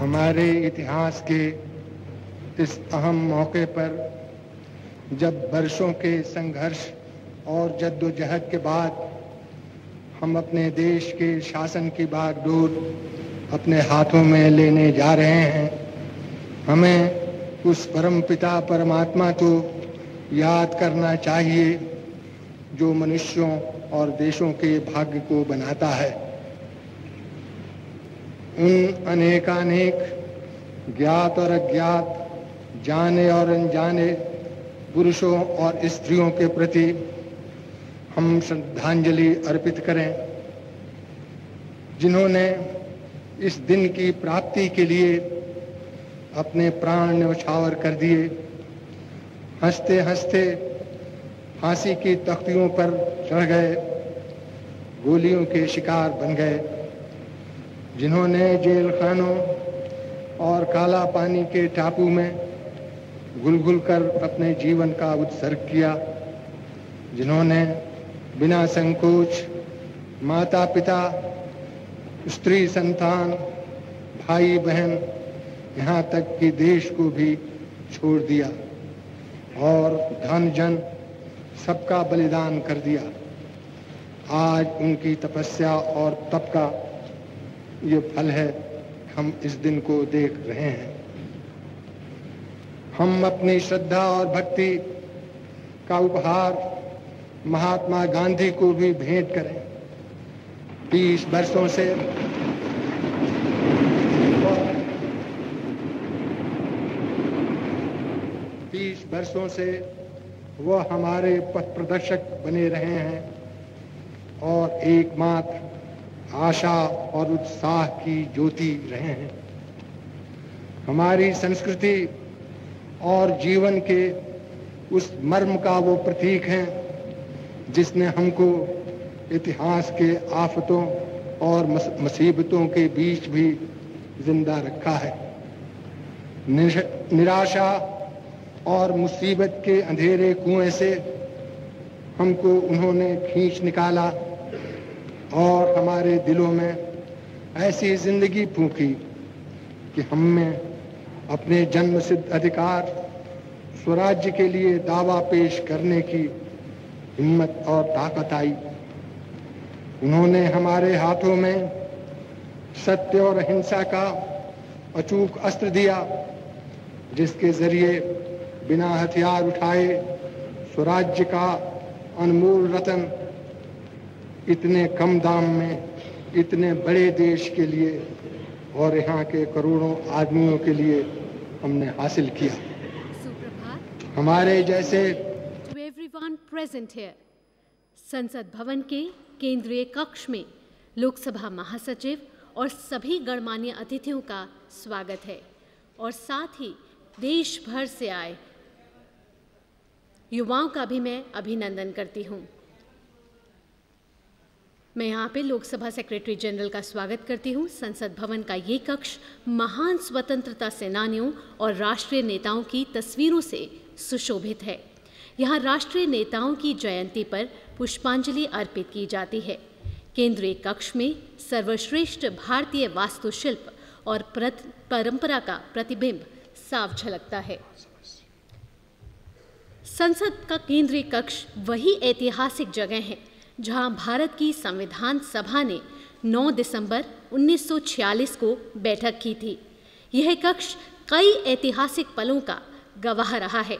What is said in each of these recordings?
हमारे इतिहास के इस अहम मौके पर जब वर्षों के संघर्ष और जद्दोजहद के बाद हम अपने देश के शासन की बागडोर अपने हाथों में लेने जा रहे हैं हमें उस परम पिता परमात्मा को याद करना चाहिए जो मनुष्यों और देशों के भाग्य को बनाता है उन अनेकानेक ज्ञात और अज्ञात जाने और अनजाने पुरुषों और स्त्रियों के प्रति हम श्रद्धांजलि अर्पित करें जिन्होंने इस दिन की प्राप्ति के लिए अपने प्राण न्यौछावर कर दिए हंसते हंसते फांसी की तख्तियों पर चढ़ गए गोलियों के शिकार बन गए जिन्होंने जेल खानों और काला पानी के टापू में घुल घुल कर अपने जीवन का उत्सर्ग किया जिन्होंने बिना संकोच माता पिता स्त्री संतान भाई बहन यहाँ तक कि देश को भी छोड़ दिया और धन जन सबका बलिदान कर दिया आज उनकी तपस्या और तप का ये फल है हम इस दिन को देख रहे हैं हम अपनी श्रद्धा और भक्ति का उपहार महात्मा गांधी को भी भेंट करें बीस वर्षों से बीस वर्षों से वह हमारे पथ प्रदर्शक बने रहे हैं और एकमात्र आशा और उत्साह की ज्योति रहे हैं हमारी संस्कृति और जीवन के उस मर्म का वो प्रतीक हैं जिसने हमको इतिहास के आफतों और मुसीबतों के बीच भी जिंदा रखा है निराशा और मुसीबत के अंधेरे कुएं से हमको उन्होंने खींच निकाला और हमारे दिलों में ऐसी जिंदगी फूकी कि हम में अपने जन्म सिद्ध अधिकार स्वराज्य के लिए दावा पेश करने की हिम्मत और ताकत आई उन्होंने हमारे हाथों में सत्य और अहिंसा का अचूक अस्त्र दिया जिसके जरिए बिना हथियार उठाए स्वराज्य का अनमोल रतन इतने कम दाम में इतने बड़े देश के लिए और यहाँ के करोड़ों आदमियों के लिए हमने हासिल किया हमारे जैसे प्रेजेंट here. संसद भवन के केंद्रीय कक्ष में लोकसभा महासचिव और सभी गणमान्य अतिथियों का स्वागत है और साथ ही देश भर से आए युवाओं का भी मैं अभिनंदन करती हूँ मैं यहाँ पे लोकसभा सेक्रेटरी जनरल का स्वागत करती हूँ संसद भवन का ये कक्ष महान स्वतंत्रता सेनानियों और राष्ट्रीय नेताओं की तस्वीरों से सुशोभित है यहाँ राष्ट्रीय नेताओं की जयंती पर पुष्पांजलि अर्पित की जाती है केंद्रीय कक्ष में सर्वश्रेष्ठ भारतीय वास्तुशिल्प और परंपरा का प्रतिबिंब साफ झलकता है संसद का केंद्रीय कक्ष वही ऐतिहासिक जगह है जहां भारत की संविधान सभा ने 9 दिसंबर 1946 को बैठक की थी यह कक्ष कई ऐतिहासिक पलों का गवाह रहा है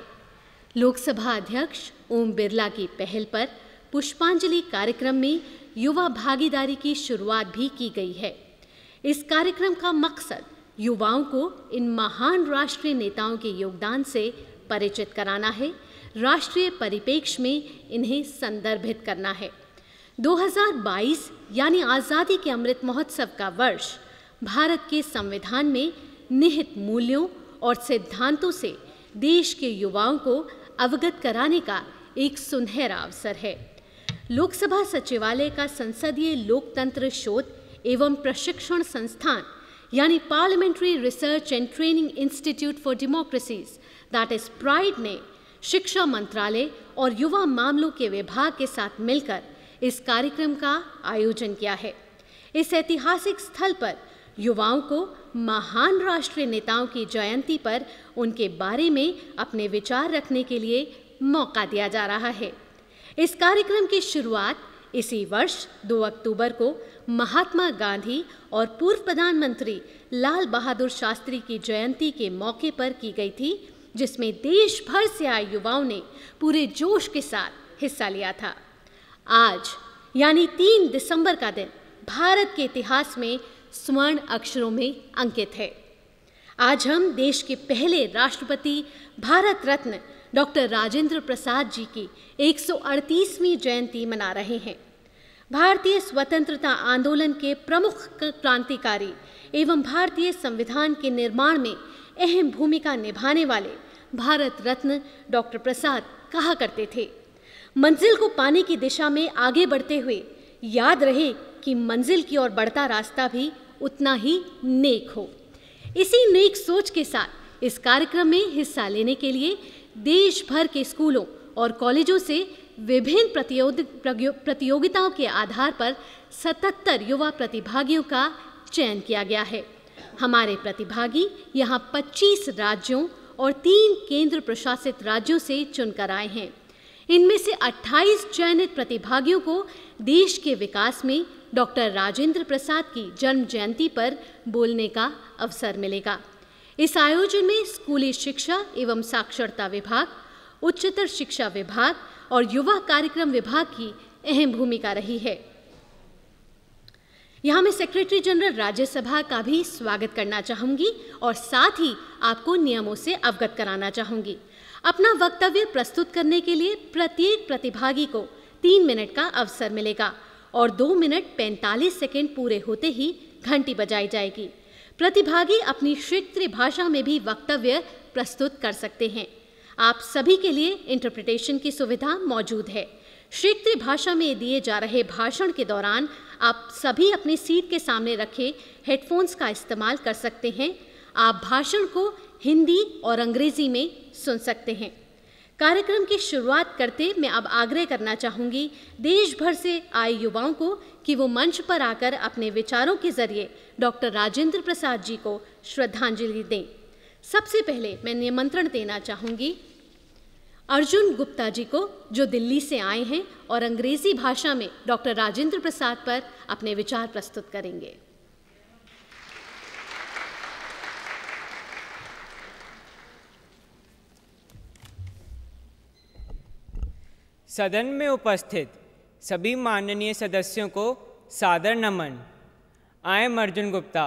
लोकसभा अध्यक्ष ओम बिरला की पहल पर पुष्पांजलि कार्यक्रम में युवा भागीदारी की शुरुआत भी की गई है इस कार्यक्रम का मकसद युवाओं को इन महान राष्ट्रीय नेताओं के योगदान से परिचित कराना है राष्ट्रीय परिपेक्ष में इन्हें संदर्भित करना है 2022 यानी आज़ादी के अमृत महोत्सव का वर्ष भारत के संविधान में निहित मूल्यों और सिद्धांतों से देश के युवाओं को अवगत कराने का एक सुनहरा अवसर है लोकसभा सचिवालय का संसदीय लोकतंत्र शोध एवं प्रशिक्षण संस्थान यानी parliamentary research and training institute for democracies that is PRIDE ने शिक्षा मंत्रालय और युवा मामलों के विभाग के साथ मिलकर इस कार्यक्रम का आयोजन किया है इस ऐतिहासिक स्थल पर युवाओं को महान राष्ट्रीय नेताओं की जयंती पर उनके बारे में अपने विचार रखने के लिए मौका दिया जा रहा है इस कार्यक्रम की शुरुआत इसी वर्ष 2 अक्टूबर को महात्मा गांधी और पूर्व प्रधानमंत्री लाल बहादुर शास्त्री की जयंती के मौके पर की गई थी जिसमें देश भर से आए युवाओं ने पूरे जोश के साथ हिस्सा लिया था आज यानी 3 दिसंबर का दिन भारत के इतिहास में स्वर्ण अक्षरों में अंकित है आज हम देश के पहले राष्ट्रपति भारत रत्न डॉक्टर राजेंद्र प्रसाद जी की 138वीं जयंती मना रहे हैं भारतीय स्वतंत्रता आंदोलन के प्रमुख क्रांतिकारी एवं भारतीय संविधान के निर्माण में अहम भूमिका निभाने वाले भारत रत्न डॉक्टर प्रसाद कहा करते थे मंजिल को पाने की दिशा में आगे बढ़ते हुए याद रहे कि मंजिल की ओर बढ़ता रास्ता भी उतना ही नेक हो इसी नेक सोच के साथ इस कार्यक्रम में हिस्सा लेने के लिए देश भर के स्कूलों और कॉलेजों से विभिन्न प्रतियोगिताओं के आधार पर 77 युवा प्रतिभागियों का चयन किया गया है हमारे प्रतिभागी यहाँ 25 राज्यों और तीन केंद्र प्रशासित राज्यों से चुनकर आए हैं इनमें से 28 चयनित प्रतिभागियों को देश के विकास में डॉक्टर राजेंद्र प्रसाद की जन्म जयंती पर बोलने का अवसर मिलेगा इस आयोजन में स्कूली शिक्षा एवं साक्षरता विभाग उच्चतर शिक्षा विभाग और युवा कार्यक्रम विभाग की अहम भूमिका रही है यहाँ मैं सेक्रेटरी जनरल राज्यसभा का भी स्वागत करना चाहूंगी और साथ ही आपको नियमों से अवगत कराना चाहूंगी अपना वक्तव्य प्रस्तुत करने के लिए प्रत्येक प्रतिभागी को तीन मिनट का अवसर मिलेगा और दो मिनट पैंतालीस सेकेंड पूरे होते ही घंटी बजाई जाएगी प्रतिभागी अपनी क्षेत्रीय भाषा में भी वक्तव्य प्रस्तुत कर सकते हैं आप सभी के लिए इंटरप्रिटेशन की सुविधा मौजूद है क्षेत्रीय भाषा में दिए जा रहे भाषण के दौरान आप सभी अपनी सीट के सामने रखे हेडफोन्स का इस्तेमाल कर सकते हैं आप भाषण को हिंदी और अंग्रेजी में सुन सकते हैं कार्यक्रम की शुरुआत करते मैं अब आग्रह करना चाहूँगी देश भर से आए युवाओं को कि वो मंच पर आकर अपने विचारों के जरिए डॉक्टर राजेंद्र प्रसाद जी को श्रद्धांजलि दें सबसे पहले मैं निमंत्रण देना चाहूँगी अर्जुन गुप्ता जी को जो दिल्ली से आए हैं और अंग्रेज़ी भाषा में डॉक्टर राजेंद्र प्रसाद पर अपने विचार प्रस्तुत करेंगे सदन में उपस्थित सभी माननीय सदस्यों को सादर नमन I am Arjun Gupta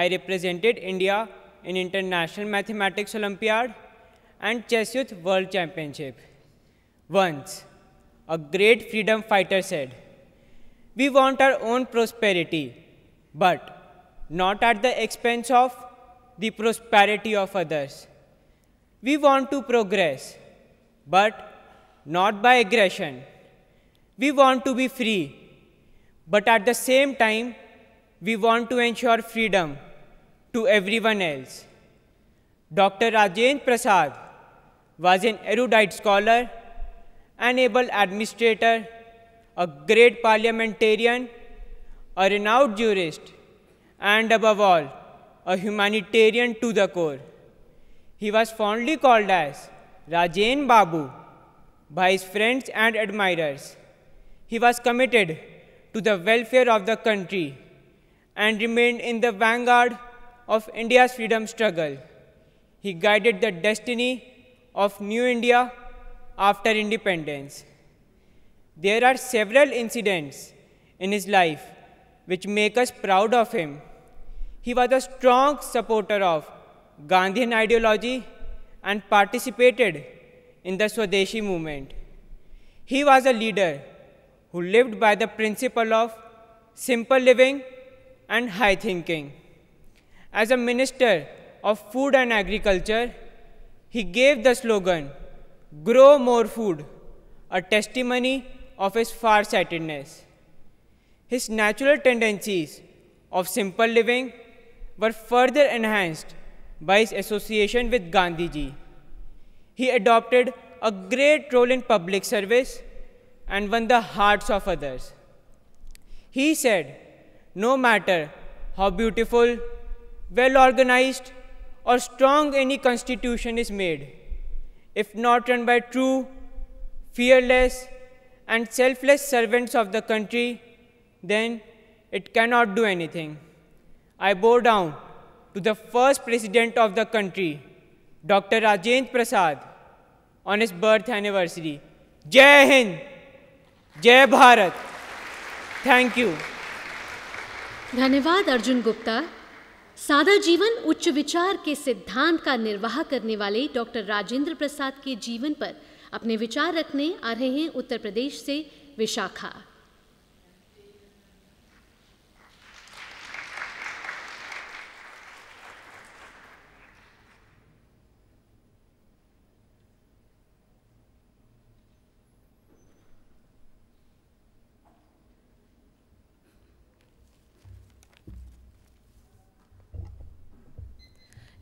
I represented India in international mathematics olympiad and chess youth world championship once a great freedom fighter said we want our own prosperity but not at the expense of the prosperity of others we want to progress but not by aggression. We want to be free, but at the same time, we want to ensure freedom to everyone else. Dr. Rajendra Prasad was an erudite scholar, an able administrator, a great parliamentarian, a renowned jurist, and above all, a humanitarian to the core. He was fondly called as Rajen Babu by his friends and admirers. He was committed to the welfare of the country and remained in the vanguard of India's freedom struggle. He guided the destiny of New India after independence. There are several incidents in his life which make us proud of him. He was a strong supporter of Gandhian ideology and participated in the Swadeshi movement. He was a leader who lived by the principle of simple living and high thinking. As a minister of food and agriculture, he gave the slogan, Grow More Food, a testimony of his farsightedness. His natural tendencies of simple living were further enhanced by his association with Gandhiji he adopted a great role in public service and won the hearts of others. He said, No matter how beautiful, well organized, or strong any constitution is made, if not run by true, fearless, and selfless servants of the country, then it cannot do anything. I bow down to the first president of the country doctor Rajendra Prasad on his birth anniversary Jai Hind Jai Bharat thank you धन्यवाद अर्जुन गुप्ता सादा जीवन उच्च विचार के सिद्धांत का निर्वाह करने वाले डॉक्टर राजेंद्र प्रसाद के जीवन पर अपने विचार रखने आ रहे हैं उत्तर प्रदेश से विशाखा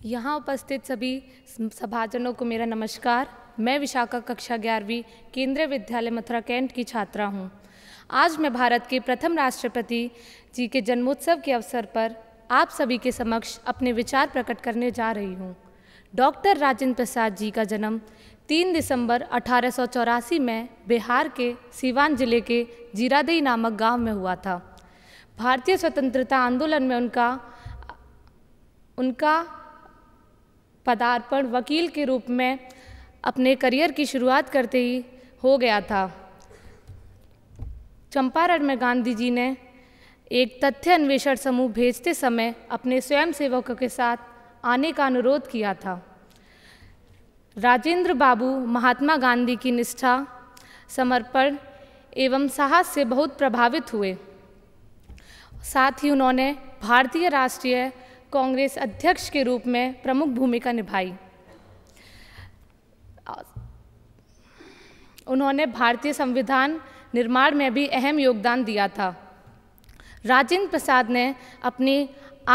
यहाँ उपस्थित सभी सभाजनों को मेरा नमस्कार मैं विशाखा कक्षा ग्यारहवीं केंद्रीय विद्यालय मथुरा कैंट की छात्रा हूँ आज मैं भारत के प्रथम राष्ट्रपति जी के जन्मोत्सव के अवसर पर आप सभी के समक्ष अपने विचार प्रकट करने जा रही हूँ डॉक्टर राजेंद्र प्रसाद जी का जन्म 3 दिसंबर अठारह में बिहार के सीवान जिले के जीरादेई नामक गांव में हुआ था भारतीय स्वतंत्रता आंदोलन में उनका उनका पदार्पण वकील के रूप में अपने करियर की शुरुआत करते ही हो गया था चंपारण में गांधी जी ने एक तथ्य अन्वेषण समूह भेजते समय अपने स्वयंसेवकों के साथ आने का अनुरोध किया था राजेंद्र बाबू महात्मा गांधी की निष्ठा समर्पण एवं साहस से बहुत प्रभावित हुए साथ ही उन्होंने भारतीय राष्ट्रीय कांग्रेस अध्यक्ष के रूप में प्रमुख भूमिका निभाई उन्होंने भारतीय संविधान निर्माण में भी अहम योगदान दिया था राजेंद्र प्रसाद ने अपनी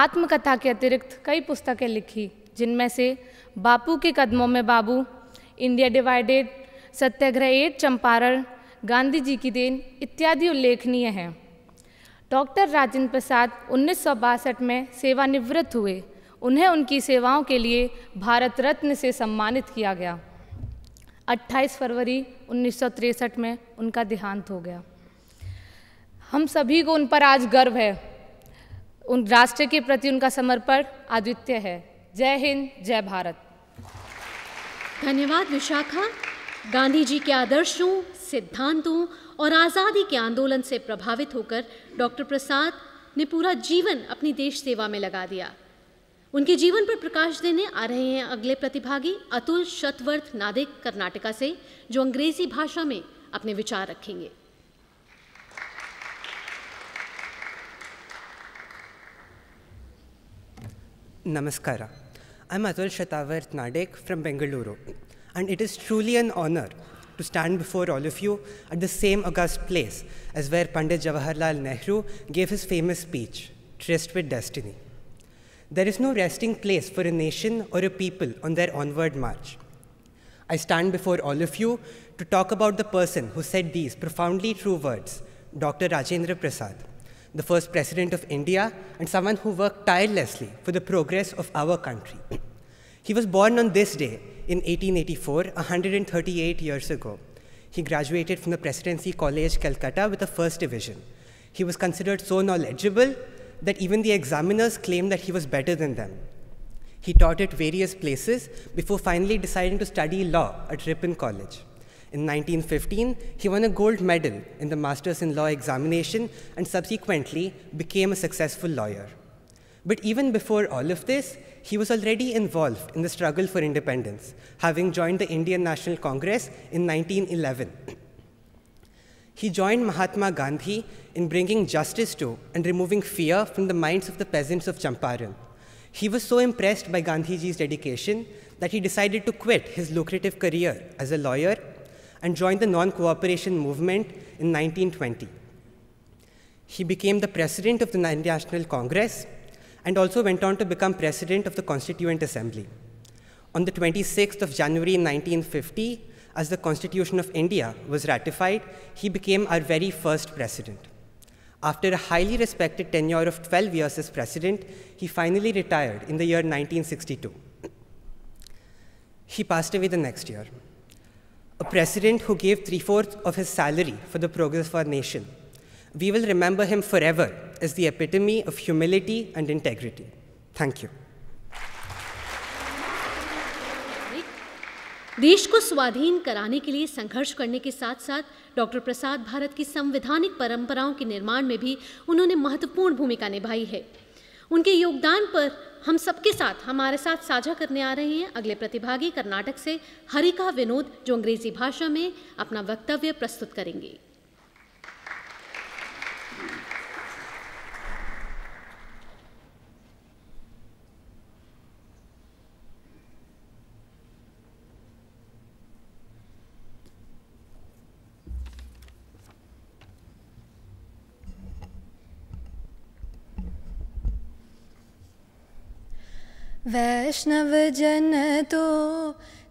आत्मकथा के अतिरिक्त कई पुस्तकें लिखी जिनमें से बापू के कदमों में बाबू India divided Satyagraha at Champaran Gandhi ji की देन इत्यादि उल्लेखनीय हैं डॉक्टर राजेंद्र प्रसाद उन्नीस में सेवानिवृत्त हुए उन्हें उनकी सेवाओं के लिए भारत रत्न से सम्मानित किया गया 28 फरवरी उन्नीस में उनका देहांत हो गया हम सभी को उन पर आज गर्व है उन राष्ट्र के प्रति उनका समर्पण आदित्य है जय हिंद जय भारत धन्यवाद विशाखा गांधी जी के आदर्शों सिद्धांतों और आज़ादी के आंदोलन से प्रभावित होकर डॉक्टर प्रसाद ने पूरा जीवन अपनी देश सेवा में लगा दिया उनके जीवन पर प्रकाश देने आ रहे हैं अगले प्रतिभागी अतुल शतवर्थ नादिक कर्नाटका से जो अंग्रेजी भाषा में अपने विचार रखेंगे Namaskara. I'm Atul Shatavarth Nadek from Bengaluru, and it is truly an honor to stand before all of you at the same august place as where Pandit Jawaharlal Nehru gave his famous speech, Tryst with Destiny. There is no resting place for a nation or a people on their onward march. I stand before all of you to talk about the person who said these profoundly true words, Dr. Rajendra Prasad, the first president of India and someone who worked tirelessly for the progress of our country. He was born on this day in 1884, 138 years ago. He graduated from the Presidency College, Calcutta, with a first division. He was considered so knowledgeable that even the examiners claimed that he was better than them. He taught at various places before finally deciding to study law at Ripon College. In 1915, he won a gold medal in the Masters in Law examination and subsequently became a successful lawyer. But even before all of this, he was already involved in the struggle for independence, having joined the Indian National Congress in 1911. He joined Mahatma Gandhi in bringing justice to and removing fear from the minds of the peasants of Champaran. He was so impressed by Gandhiji's dedication that he decided to quit his lucrative career as a lawyer and join the non cooperation movement in 1920. He became the president of the National Congress and also went on to become president of the Constituent Assembly. On the 26th of January 1950, as the Constitution of India was ratified, he became our very first president. After a highly respected tenure of 12 years as president, he finally retired in the year 1962. He passed away the next year. A president who gave three fourths of his salary for the progress of our nation We will remember him forever as the epitome of humility and integrity. Thank you. देश को स्वाधीन कराने के लिए संघर्ष करने के साथ साथ डॉक्टर प्रसाद भारत की संवैधानिक परंपराओं के निर्माण में भी उन्होंने महत्वपूर्ण भूमिका निभाई है उनके योगदान पर हम सबके साथ हमारे साथ साझा करने आ रहे हैं अगले प्रतिभागी कर्नाटक से हरिका विनोद जो अंग्रेजी भाषा में अपना वक्तव्य प्रस्तुत करेंगे वैष्णव जन तो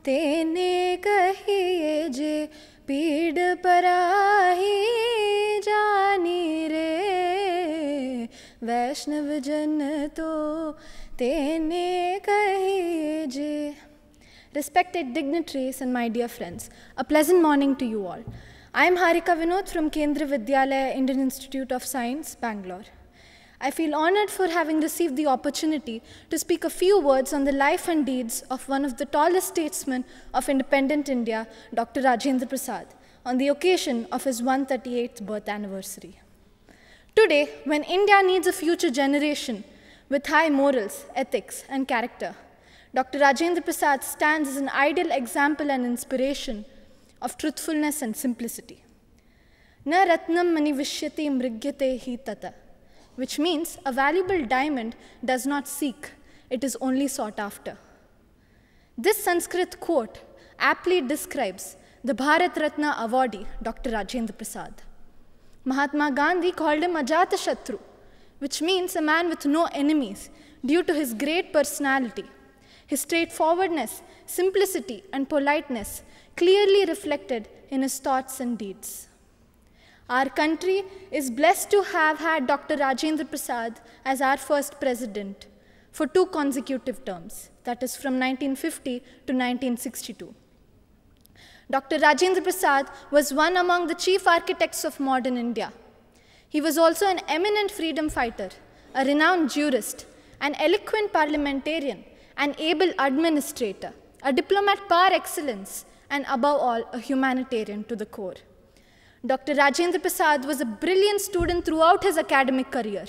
तेने कहिए जे पीड पराही जानी रे वैष्णव जन तो तेने कहिए जे respected dignitaries and my dear friends a pleasant morning to you all I am Harika Vinod from Kendra Vidyalaya Indian institute of science Bangalore I feel honored for having received the opportunity to speak a few words on the life and deeds of one of the tallest statesmen of independent India, Dr. Rajendra Prasad, on the occasion of his 138th birth anniversary. Today, when India needs a future generation with high morals, ethics, and character, Dr. Rajendra Prasad stands as an ideal example and inspiration of truthfulness and simplicity. Na ratnam mani vishyate mrigyate hi tata which means a valuable diamond does not seek, it is only sought after. This Sanskrit quote aptly describes the Bharat Ratna awardee, Dr. Rajendra Prasad. Mahatma Gandhi called him Shatru, which means a man with no enemies due to his great personality. His straightforwardness, simplicity, and politeness clearly reflected in his thoughts and deeds. Our country is blessed to have had Dr. Rajendra Prasad as our first president for two consecutive terms, that is from 1950 to 1962. Dr. Rajendra Prasad was one among the chief architects of modern India. He was also an eminent freedom fighter, a renowned jurist, an eloquent parliamentarian, an able administrator, a diplomat par excellence, and above all, a humanitarian to the core. Dr. Rajendra Prasad was a brilliant student throughout his academic career.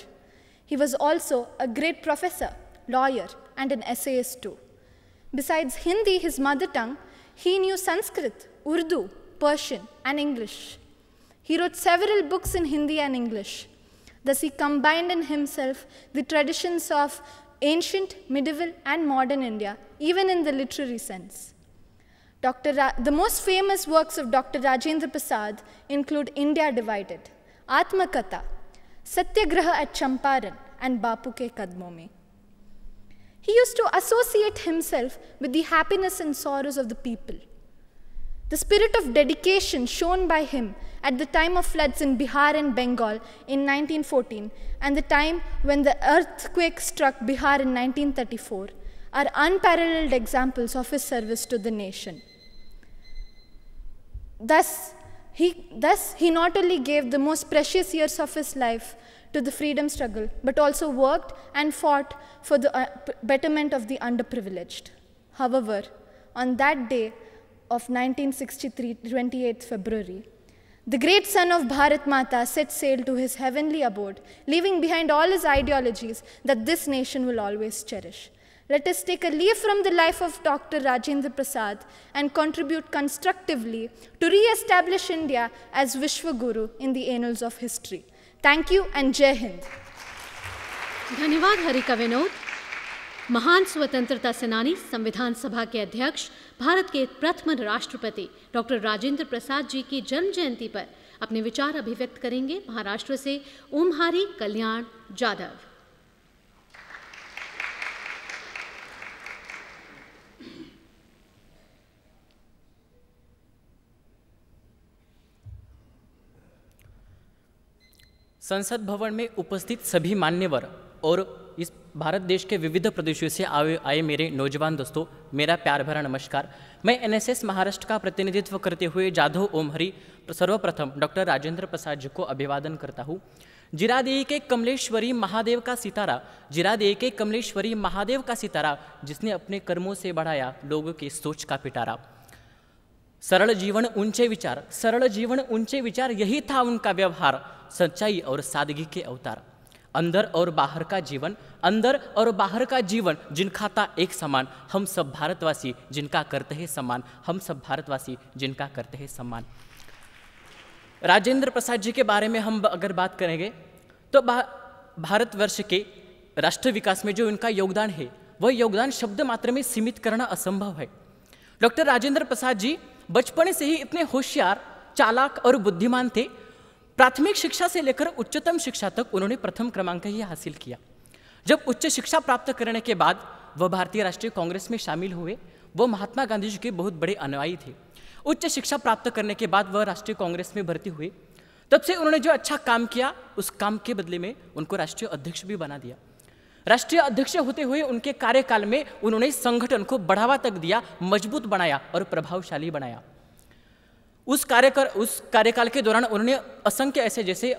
He was also a great professor, lawyer, and an essayist too. Besides Hindi, his mother tongue, he knew Sanskrit, Urdu, Persian, and English. He wrote several books in Hindi and English. Thus, he combined in himself the traditions of ancient, medieval, and modern India, even in the literary sense. Dr. Ra the most famous works of Dr. Rajendra Prasad include India Divided, Atmakatha, Satyagraha at Champaran, and Bapu Ke Kadmon He used to associate himself with the happiness and sorrows of the people. The spirit of dedication shown by him at the time of floods in Bihar and Bengal in 1914 and the time when the earthquake struck Bihar in 1934 are unparalleled examples of his service to the nation. Thus, he, thus, he not only gave the most precious years of his life to the freedom struggle, but also worked and fought for the uh, betterment of the underprivileged. However, on that day of 1963, 28th February, the great son of Bharat Mata set sail to his heavenly abode, leaving behind all his ideologies that this nation will always cherish. Let us take a leaf from the life of Dr. Rajendra Prasad and contribute constructively to re-establish India as Vishwa Guru in the annals of history. Thank you and Jai Hind. धन्यवाद हरिका विनोद महान स्वतंत्रता सेनानी संविधान सभा के अध्यक्ष भारत के प्रथम राष्ट्रपति डॉक्टर राजेंद्र प्रसाद जी की जन्म जयंती पर अपने विचार अभिव्यक्त करेंगे महाराष्ट्र से उमहारी कल्याण जाधव संसद भवन में उपस्थित सभी मान्यवर और इस भारत देश के विविध प्रदेशों से आए आए मेरे नौजवान दोस्तों मेरा प्यार भरा नमस्कार मैं एनएसएस महाराष्ट्र का प्रतिनिधित्व करते हुए जाधव ओमहरी सर्वप्रथम डॉक्टर राजेंद्र प्रसाद जी को अभिवादन करता हूँ जिरादेई के कमलेश्वरी महादेव का सितारा जिरादेई के कमलेश्वरी महादेव का सितारा जिसने अपने कर्मों से बढ़ाया लोगों की सोच का पिटारा सरल जीवन ऊंचे विचार सरल जीवन ऊंचे विचार यही था उनका व्यवहार सच्चाई और सादगी के अवतार अंदर और बाहर का जीवन अंदर और बाहर का जीवन जिनका था एक समान हम सब भारतवासी जिनका करते हैं सम्मान हम सब भारतवासी जिनका करते हैं सम्मान राजेंद्र प्रसाद जी के बारे में हम अगर बात करेंगे तो भारतवर्ष के राष्ट्र विकास में जो उनका योगदान है वह योगदान शब्द मात्र में सीमित करना असंभव है डॉक्टर राजेंद्र प्रसाद जी बचपन से ही इतने होशियार चालाक और बुद्धिमान थे प्राथमिक शिक्षा से लेकर उच्चतम शिक्षा तक उन्होंने प्रथम क्रमांक ही हासिल किया जब उच्च शिक्षा प्राप्त करने के बाद वह भारतीय राष्ट्रीय कांग्रेस में शामिल हुए वह महात्मा गांधी जी के बहुत बड़े अनुयायी थे उच्च शिक्षा प्राप्त करने के बाद वह राष्ट्रीय कांग्रेस में भर्ती हुए तब से उन्होंने जो अच्छा काम किया उस काम के बदले में उनको राष्ट्रीय अध्यक्ष भी बना दिया राष्ट्रीय अध्यक्ष होते हुए उनके कार्यकाल में उन्होंने संगठन को बढ़ावा तक दिया मजबूत बनाया और प्रभावशाली बनाया उस कार्यकर उस कार्यकाल के दौरान उन्होंने असंख्य ऐसे जैसे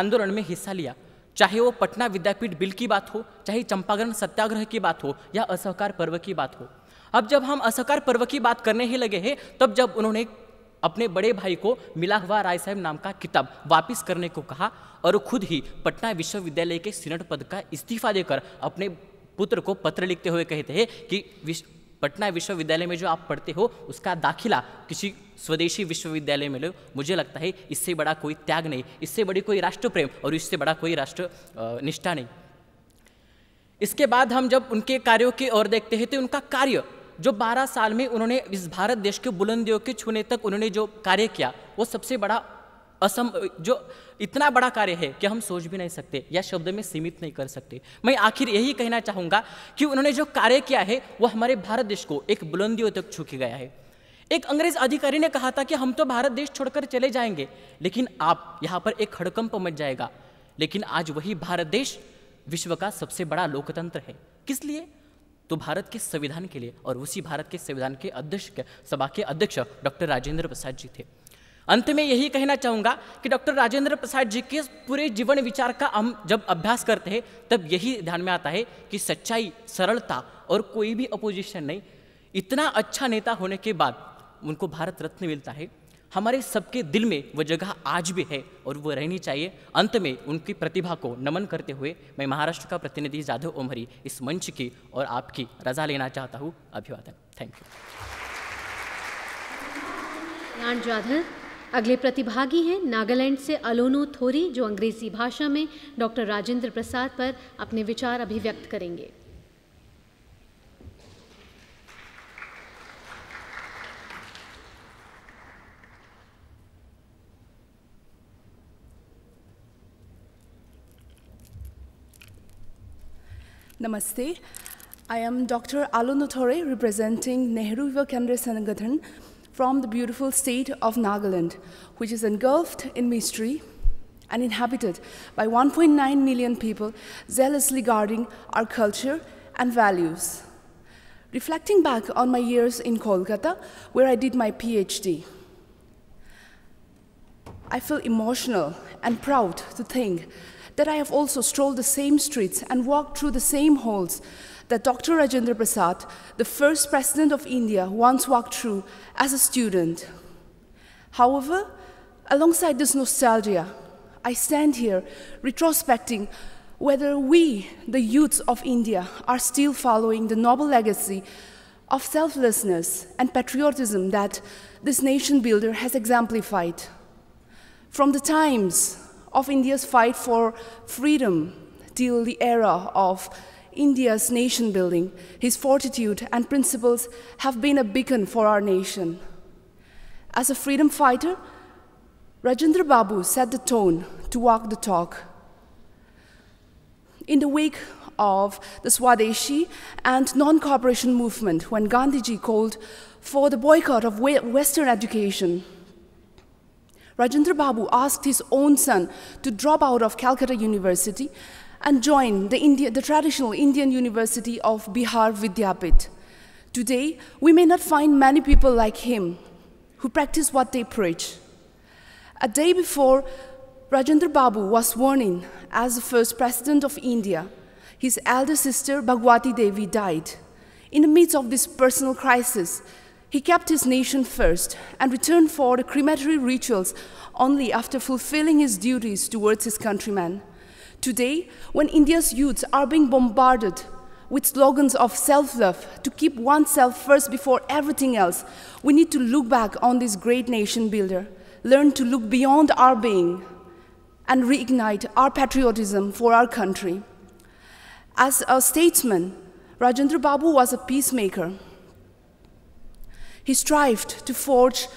आंदोलन में हिस्सा लिया चाहे वो पटना विद्यापीठ बिल की बात हो चाहे चंपागरण सत्याग्रह की बात हो या असहकार पर्व की बात हो अब जब हम असहकार पर्व की बात करने ही लगे हैं तब जब उन्होंने अपने बड़े भाई को मिला हुआ राय साहब नाम का किताब वापस करने को कहा और खुद ही पटना विश्वविद्यालय के सीनेट पद का इस्तीफा देकर अपने पुत्र को पत्र लिखते हुए कहते हैं कि विश्व पटना विश्वविद्यालय में जो आप पढ़ते हो उसका दाखिला किसी स्वदेशी विश्वविद्यालय में लो मुझे लगता है इससे बड़ा कोई त्याग नहीं इससे बड़ी कोई राष्ट्रप्रेम और इससे बड़ा कोई राष्ट्र निष्ठा नहीं इसके बाद हम जब उनके कार्यों की ओर देखते हैं तो उनका कार्य जो 12 साल में उन्होंने इस भारत देश के बुलंदियों के छूने तक उन्होंने जो कार्य किया वो सबसे बड़ा असम जो इतना बड़ा कार्य है कि हम सोच भी नहीं सकते या शब्द में सीमित नहीं कर सकते मैं आखिर यही कहना चाहूँगा कि उन्होंने जो कार्य किया है वो हमारे भारत देश को एक बुलंदियों तक छूके गया है एक अंग्रेज अधिकारी ने कहा था कि हम तो भारत देश छोड़कर चले जाएंगे लेकिन आप यहाँ पर एक हड़कंप मच जाएगा लेकिन आज वही भारत देश विश्व का सबसे बड़ा लोकतंत्र है किस लिए तो भारत के संविधान के लिए और उसी भारत के संविधान के अध्यक्ष सभा के अध्यक्ष डॉक्टर राजेंद्र प्रसाद जी थे अंत में यही कहना चाहूँगा कि डॉक्टर राजेंद्र प्रसाद जी के पूरे जीवन विचार का हम जब अभ्यास करते हैं तब यही ध्यान में आता है कि सच्चाई सरलता और कोई भी अपोजिशन नहीं इतना अच्छा नेता होने के बाद उनको भारत रत्न मिलता है हमारे सबके दिल में वह जगह आज भी है और वो रहनी चाहिए अंत में उनकी प्रतिभा को नमन करते हुए मैं महाराष्ट्र का प्रतिनिधि जाधव ओमहरी इस मंच की और आपकी रजा लेना चाहता हूँ अभिवादन थैंक यू जाधव अगले प्रतिभागी हैं नागालैंड से अलोनो थोरी जो अंग्रेजी भाषा में डॉक्टर राजेंद्र प्रसाद पर अपने विचार अभिव्यक्त करेंगे Namaste. I am Dr. Alunotore, representing Nehru Kendra Sangathan from the beautiful state of Nagaland, which is engulfed in mystery and inhabited by 1.9 million people zealously guarding our culture and values. Reflecting back on my years in Kolkata, where I did my PhD, I feel emotional and proud to think that I have also strolled the same streets and walked through the same halls that Dr. Rajendra Prasad, the first president of India, once walked through as a student. However, alongside this nostalgia, I stand here retrospecting whether we, the youths of India, are still following the noble legacy of selflessness and patriotism that this nation builder has exemplified. From the times of India's fight for freedom till the era of India's nation building, his fortitude and principles have been a beacon for our nation. As a freedom fighter, Rajendra Babu set the tone to walk the talk. In the wake of the Swadeshi and non cooperation movement, when Gandhiji called for the boycott of Western education, Rajendra Babu asked his own son to drop out of Calcutta University and join the, India, the traditional Indian University of Bihar Vidyapit. Today, we may not find many people like him who practice what they preach. A day before, Rajendra Babu was sworn in as the first president of India. His elder sister, Bhagwati Devi, died. In the midst of this personal crisis, he kept his nation first and returned for the crematory rituals only after fulfilling his duties towards his countrymen. Today, when India's youths are being bombarded with slogans of self love to keep oneself first before everything else, we need to look back on this great nation builder, learn to look beyond our being, and reignite our patriotism for our country. As a statesman, Rajendra Babu was a peacemaker. He strived to forge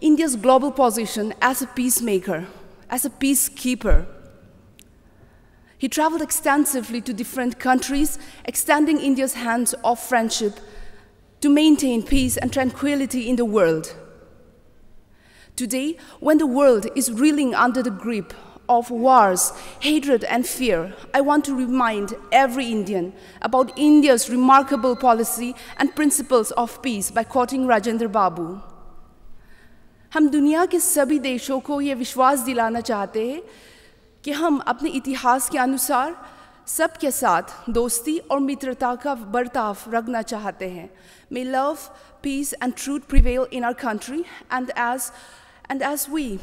India's global position as a peacemaker, as a peacekeeper. He traveled extensively to different countries, extending India's hands of friendship to maintain peace and tranquility in the world. Today, when the world is reeling under the grip of wars, hatred, and fear, I want to remind every Indian about India's remarkable policy and principles of peace by quoting Rajendra Babu. हम दुनिया के सभी देशों को ये विश्वास दिलाना चाहते हैं कि हम अपने इतिहास के अनुसार सब के साथ दोस्ती और मित्रता का बर्ताव रखना चाहते हैं. May love, peace, and truth prevail in our country, and as, and as we.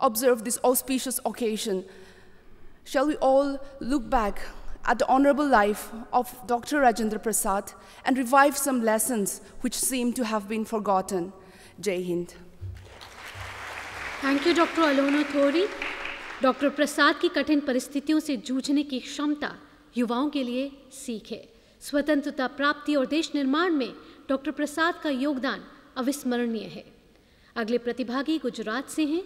observe this auspicious occasion, shall we all look back at the honorable life of Dr. Rajendra Prasad and revive some lessons which seem to have been forgotten. Jai Hind. Thank you, Dr. Alona Thori. Dr. Prasad ki कठिन paristhitiyon se jujhne ki क्षमता युवाओं के लिए सीख है स्वतंत्रता प्राप्ति और देश निर्माण में डॉक्टर प्रसाद का योगदान अविस्मरणीय है अगले प्रतिभागी गुजरात से हैं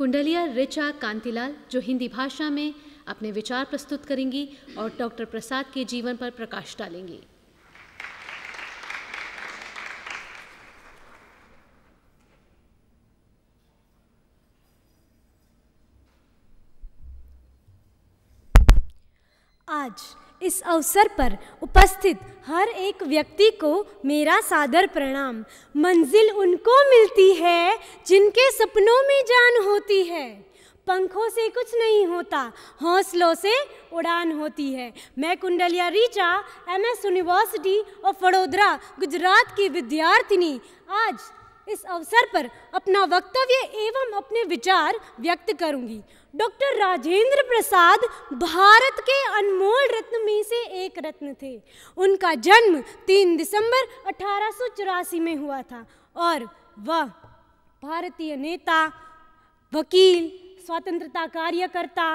कुंडलिया ऋचा कांतिलाल जो हिंदी भाषा में अपने विचार प्रस्तुत करेंगी और डॉक्टर प्रसाद के जीवन पर प्रकाश डालेंगी आज इस अवसर पर उपस्थित हर एक व्यक्ति को मेरा सादर प्रणाम मंजिल उनको मिलती है जिनके सपनों में जान होती है पंखों से कुछ नहीं होता हौसलों से उड़ान होती है मैं Kundaliya Richa MS university of Vadodara Gujarat की विद्यार्थिनी आज इस अवसर पर अपना वक्तव्य एवं अपने विचार व्यक्त करूंगी डॉक्टर राजेंद्र प्रसाद भारत के अनमोल रत्न में से एक रत्न थे उनका जन्म 3 दिसंबर अठारह में हुआ था और वह भारतीय नेता वकील स्वतंत्रता कार्यकर्ता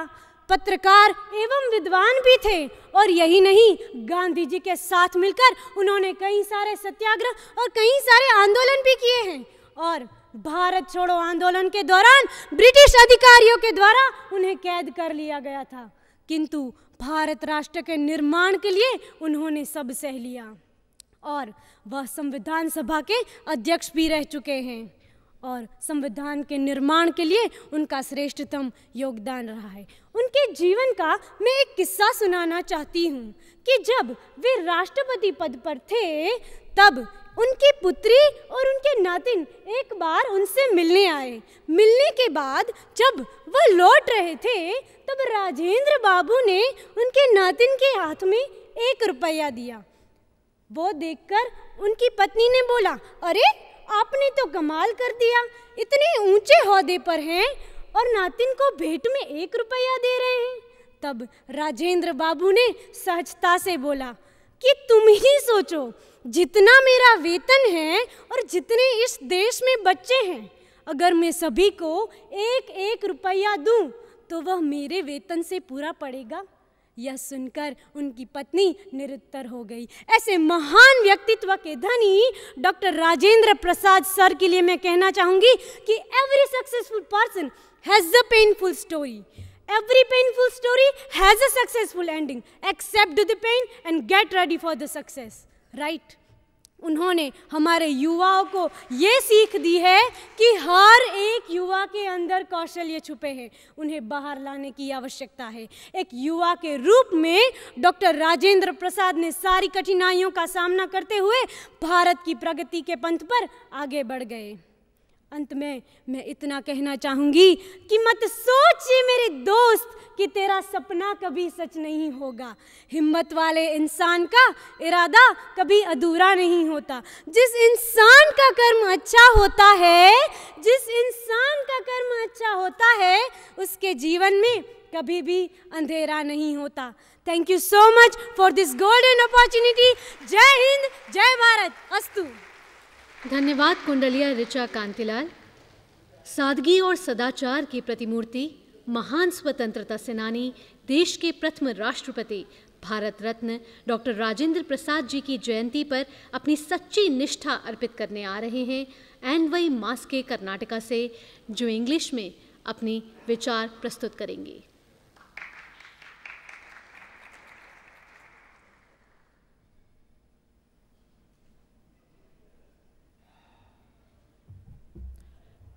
पत्रकार एवं विद्वान भी थे और यही नहीं गांधी जी के साथ मिलकर उन्होंने कई सारे सत्याग्रह और कई सारे आंदोलन भी किए हैं और भारत छोड़ो आंदोलन के दौरान ब्रिटिश अधिकारियों के द्वारा उन्हें कैद कर लिया गया था किंतु भारत राष्ट्र के निर्माण के लिए उन्होंने सब सह लिया और वह संविधान सभा के अध्यक्ष भी रह चुके हैं और संविधान के निर्माण के लिए उनका श्रेष्ठतम योगदान रहा है उनके जीवन का मैं एक किस्सा सुनाना चाहती हूँ कि जब वे राष्ट्रपति पद पर थे तब उनकी पुत्री और उनके नातिन एक बार उनसे मिलने आए मिलने के बाद जब वह लौट रहे थे तब राजेंद्र बाबू ने उनके नातिन के हाथ में एक रुपया दिया वो देखकर उनकी पत्नी ने बोला अरे आपने तो कमाल कर दिया इतने ऊंचे होदे पर हैं और नातिन को भेंट में एक रुपया दे रहे हैं तब राजेंद्र बाबू ने सहजता से बोला कि तुम ही सोचो जितना मेरा वेतन है और जितने इस देश में बच्चे हैं अगर मैं सभी को एक एक रुपया दूं तो वह मेरे वेतन से पूरा पड़ेगा यह सुनकर उनकी पत्नी निरुत्तर हो गई ऐसे महान व्यक्तित्व के धनी डॉक्टर राजेंद्र प्रसाद सर के लिए मैं कहना चाहूँगी कि every successful person has a painful story Every painful story has a successful ending. Accept the pain and get ready for the success. Right? उन्होंने हमारे युवाओं को ये सीख दी है कि हर एक युवा के अंदर कौशल्य छुपे हैं उन्हें बाहर लाने की आवश्यकता है एक युवा के रूप में डॉक्टर राजेंद्र प्रसाद ने सारी कठिनाइयों का सामना करते हुए भारत की प्रगति के पंथ पर आगे बढ़ गए अंत में मैं इतना कहना चाहूँगी कि मत सोचिए मेरे दोस्त कि तेरा सपना कभी सच नहीं होगा हिम्मत वाले इंसान का इरादा कभी अधूरा नहीं होता जिस इंसान का कर्म अच्छा होता है जिस इंसान का कर्म अच्छा होता है उसके जीवन में कभी भी अंधेरा नहीं होता thank you so much for this golden opportunity Jai Hind Jai Bharat अस्तु धन्यवाद कुंडलिया ऋचा कांतिलाल सादगी और सदाचार की प्रतिमूर्ति महान स्वतंत्रता सेनानी देश के प्रथम राष्ट्रपति भारत रत्न डॉक्टर राजेंद्र प्रसाद जी की जयंती पर अपनी सच्ची निष्ठा अर्पित करने आ रहे हैं एनवई मास्के कर्नाटका से जो इंग्लिश में अपनी विचार प्रस्तुत करेंगे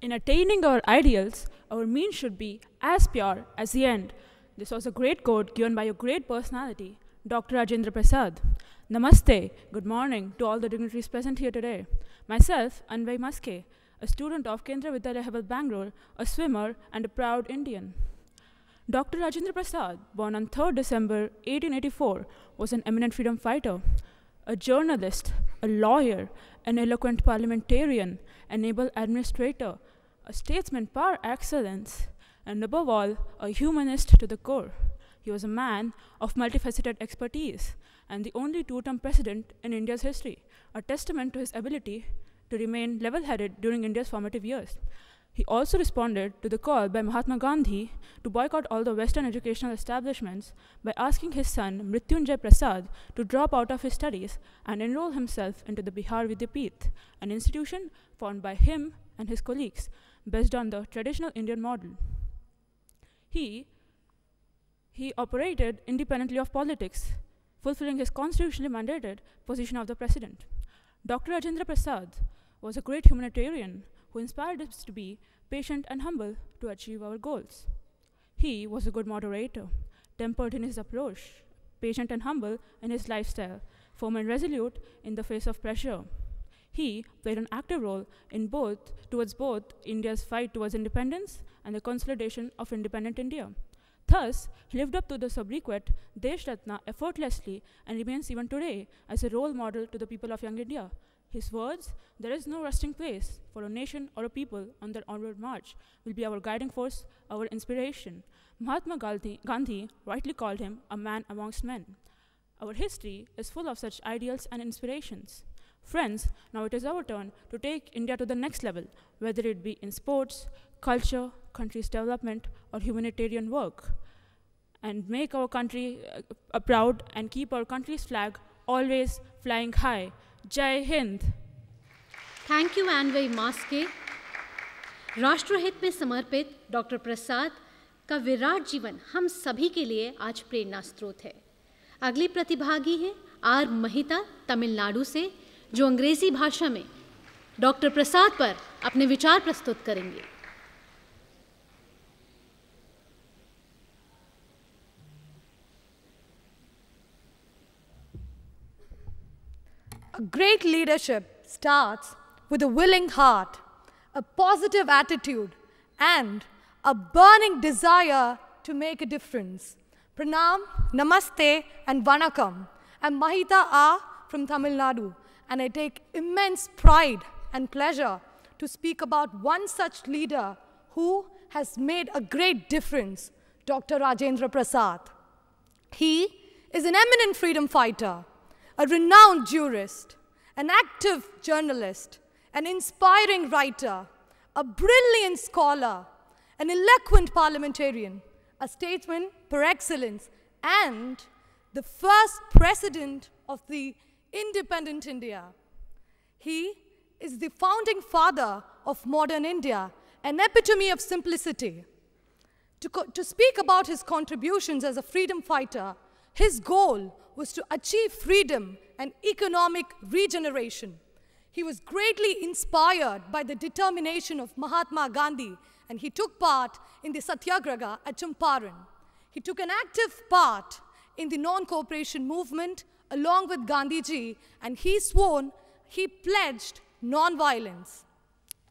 In attaining our ideals, our means should be as pure as the end. This was a great quote given by a great personality, Dr. Rajendra Prasad. Namaste, good morning to all the dignitaries present here today. Myself, Anvay Maske, a student of Kendra Vidyalaya Hebel Bangalore, a swimmer and a proud Indian. Dr. Rajendra Prasad, born on 3rd December 1884, was an eminent freedom fighter, a journalist, a lawyer, an eloquent parliamentarian, enable administrator, a statesman par excellence, and above all, a humanist to the core. He was a man of multifaceted expertise and the only two term president in India's history, a testament to his ability to remain level headed during India's formative years. He also responded to the call by Mahatma Gandhi to boycott all the Western educational establishments by asking his son Mrityunjay Prasad to drop out of his studies and enroll himself into the Bihar Vidyapith, an institution formed by him and his colleagues based on the traditional Indian model. He, he operated independently of politics, fulfilling his constitutionally mandated position of the president. Dr. Ajendra Prasad was a great humanitarian who inspired us to be patient and humble to achieve our goals. He was a good moderator, tempered in his approach, patient and humble in his lifestyle, firm and resolute in the face of pressure. He played an active role in both towards both India's fight towards independence and the consolidation of independent India. Thus, he lived up to the sobriquet Desh Ratna effortlessly and remains even today as a role model to the people of young India, his words, there is no resting place for a nation or a people on their onward march, will be our guiding force, our inspiration. Mahatma Gandhi, rightly called him a man amongst men. Our history is full of such ideals and inspirations. Friends, now it is our turn to take India to the next level, whether it be in sports, culture, country's development, or humanitarian work, and make our country uh, proud and keep our country's flag always flying high. Jai Hind thank you Anvay Maske राष्ट्रहित में समर्पित doctor प्रसाद का विराट जीवन हम सभी के लिए आज प्रेरणा स्रोत है अगली प्रतिभागी है आर महिता तमिलनाडु से जो अंग्रेजी भाषा में डॉक्टर प्रसाद पर अपने विचार प्रस्तुत करेंगे A great leadership starts with a willing heart, a positive attitude, and a burning desire to make a difference. Pranam, Namaste, and Vanakkam. I'm Mahita A from Tamil Nadu, and I take immense pride and pleasure to speak about one such leader who has made a great difference, Dr. Rajendra Prasad. He is an eminent freedom fighter a renowned jurist, an active journalist, an inspiring writer, a brilliant scholar, an eloquent parliamentarian, a statesman per excellence, and the first president of the independent India. He is the founding father of modern India, an epitome of simplicity. To, to speak about his contributions as a freedom fighter, his goal was to achieve freedom and economic regeneration. He was greatly inspired by the determination of Mahatma Gandhi and he took part in the Satyagraha at Champaran. He took an active part in the non-cooperation movement along with Gandhiji and he sworn, he pledged non-violence.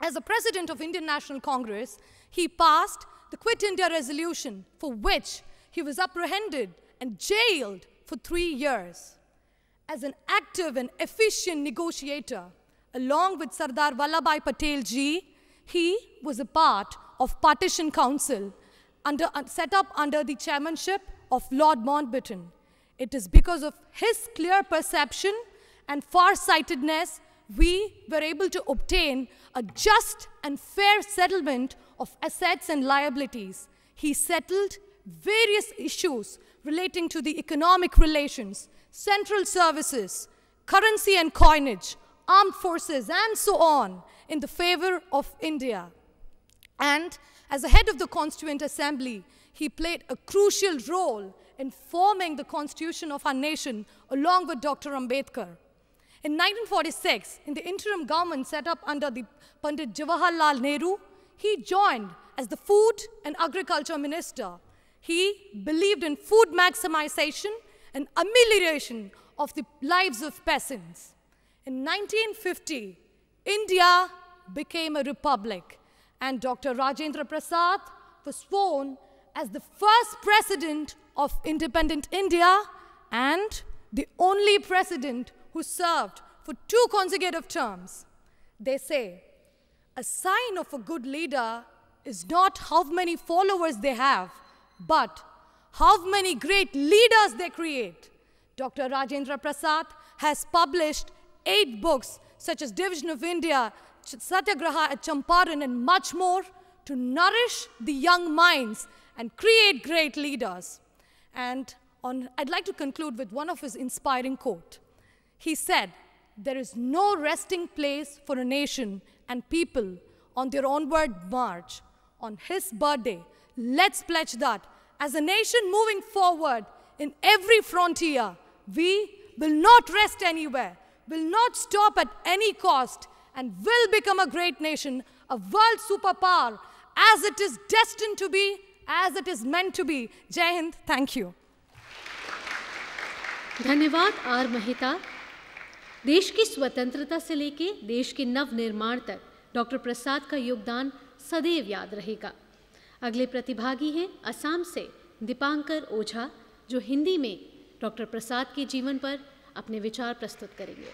As a President of Indian National Congress, he passed the Quit India Resolution for which he was apprehended and jailed for three years. As an active and efficient negotiator, along with Sardar Vallabhai Patel ji, he was a part of Partition Council under, uh, set up under the chairmanship of Lord Mountbatten. It is because of his clear perception and far-sightedness we were able to obtain a just and fair settlement of assets and liabilities. He settled various issues relating to the economic relations, central services, currency and coinage, armed forces, and so on in the favor of India. And as the head of the Constituent Assembly, he played a crucial role in forming the constitution of our nation along with Dr. Ambedkar. In 1946, in the interim government set up under the Pandit Jawaharlal Nehru, he joined as the Food and Agriculture Minister he believed in food maximization and amelioration of the lives of peasants. In 1950, India became a republic, and Dr. Rajendra Prasad was sworn as the first president of independent India and the only president who served for two consecutive terms. They say a sign of a good leader is not how many followers they have, but how many great leaders they create? Dr. Rajendra Prasad has published eight books such as Division of India, Satyagraha at Champaran and much more to nourish the young minds and create great leaders. And on, I'd like to conclude with one of his inspiring quote. He said, there is no resting place for a nation and people on their onward march. On his birthday, Let's pledge that. As a nation moving forward in every frontier, we will not rest anywhere, will not stop at any cost, and will become a great nation, a world superpower, as it is destined to be, as it is meant to be. Jai Hind, thank you. धन्यवाद R Mahita देश की स्वतंत्रता से लेके देश के नव निर्माण तक डॉक्टर प्रसाद का योगदान सदैव याद रहेगा अगले प्रतिभागी हैं असम से दीपांकर ओझा जो हिंदी में डॉक्टर प्रसाद के जीवन पर अपने विचार प्रस्तुत करेंगे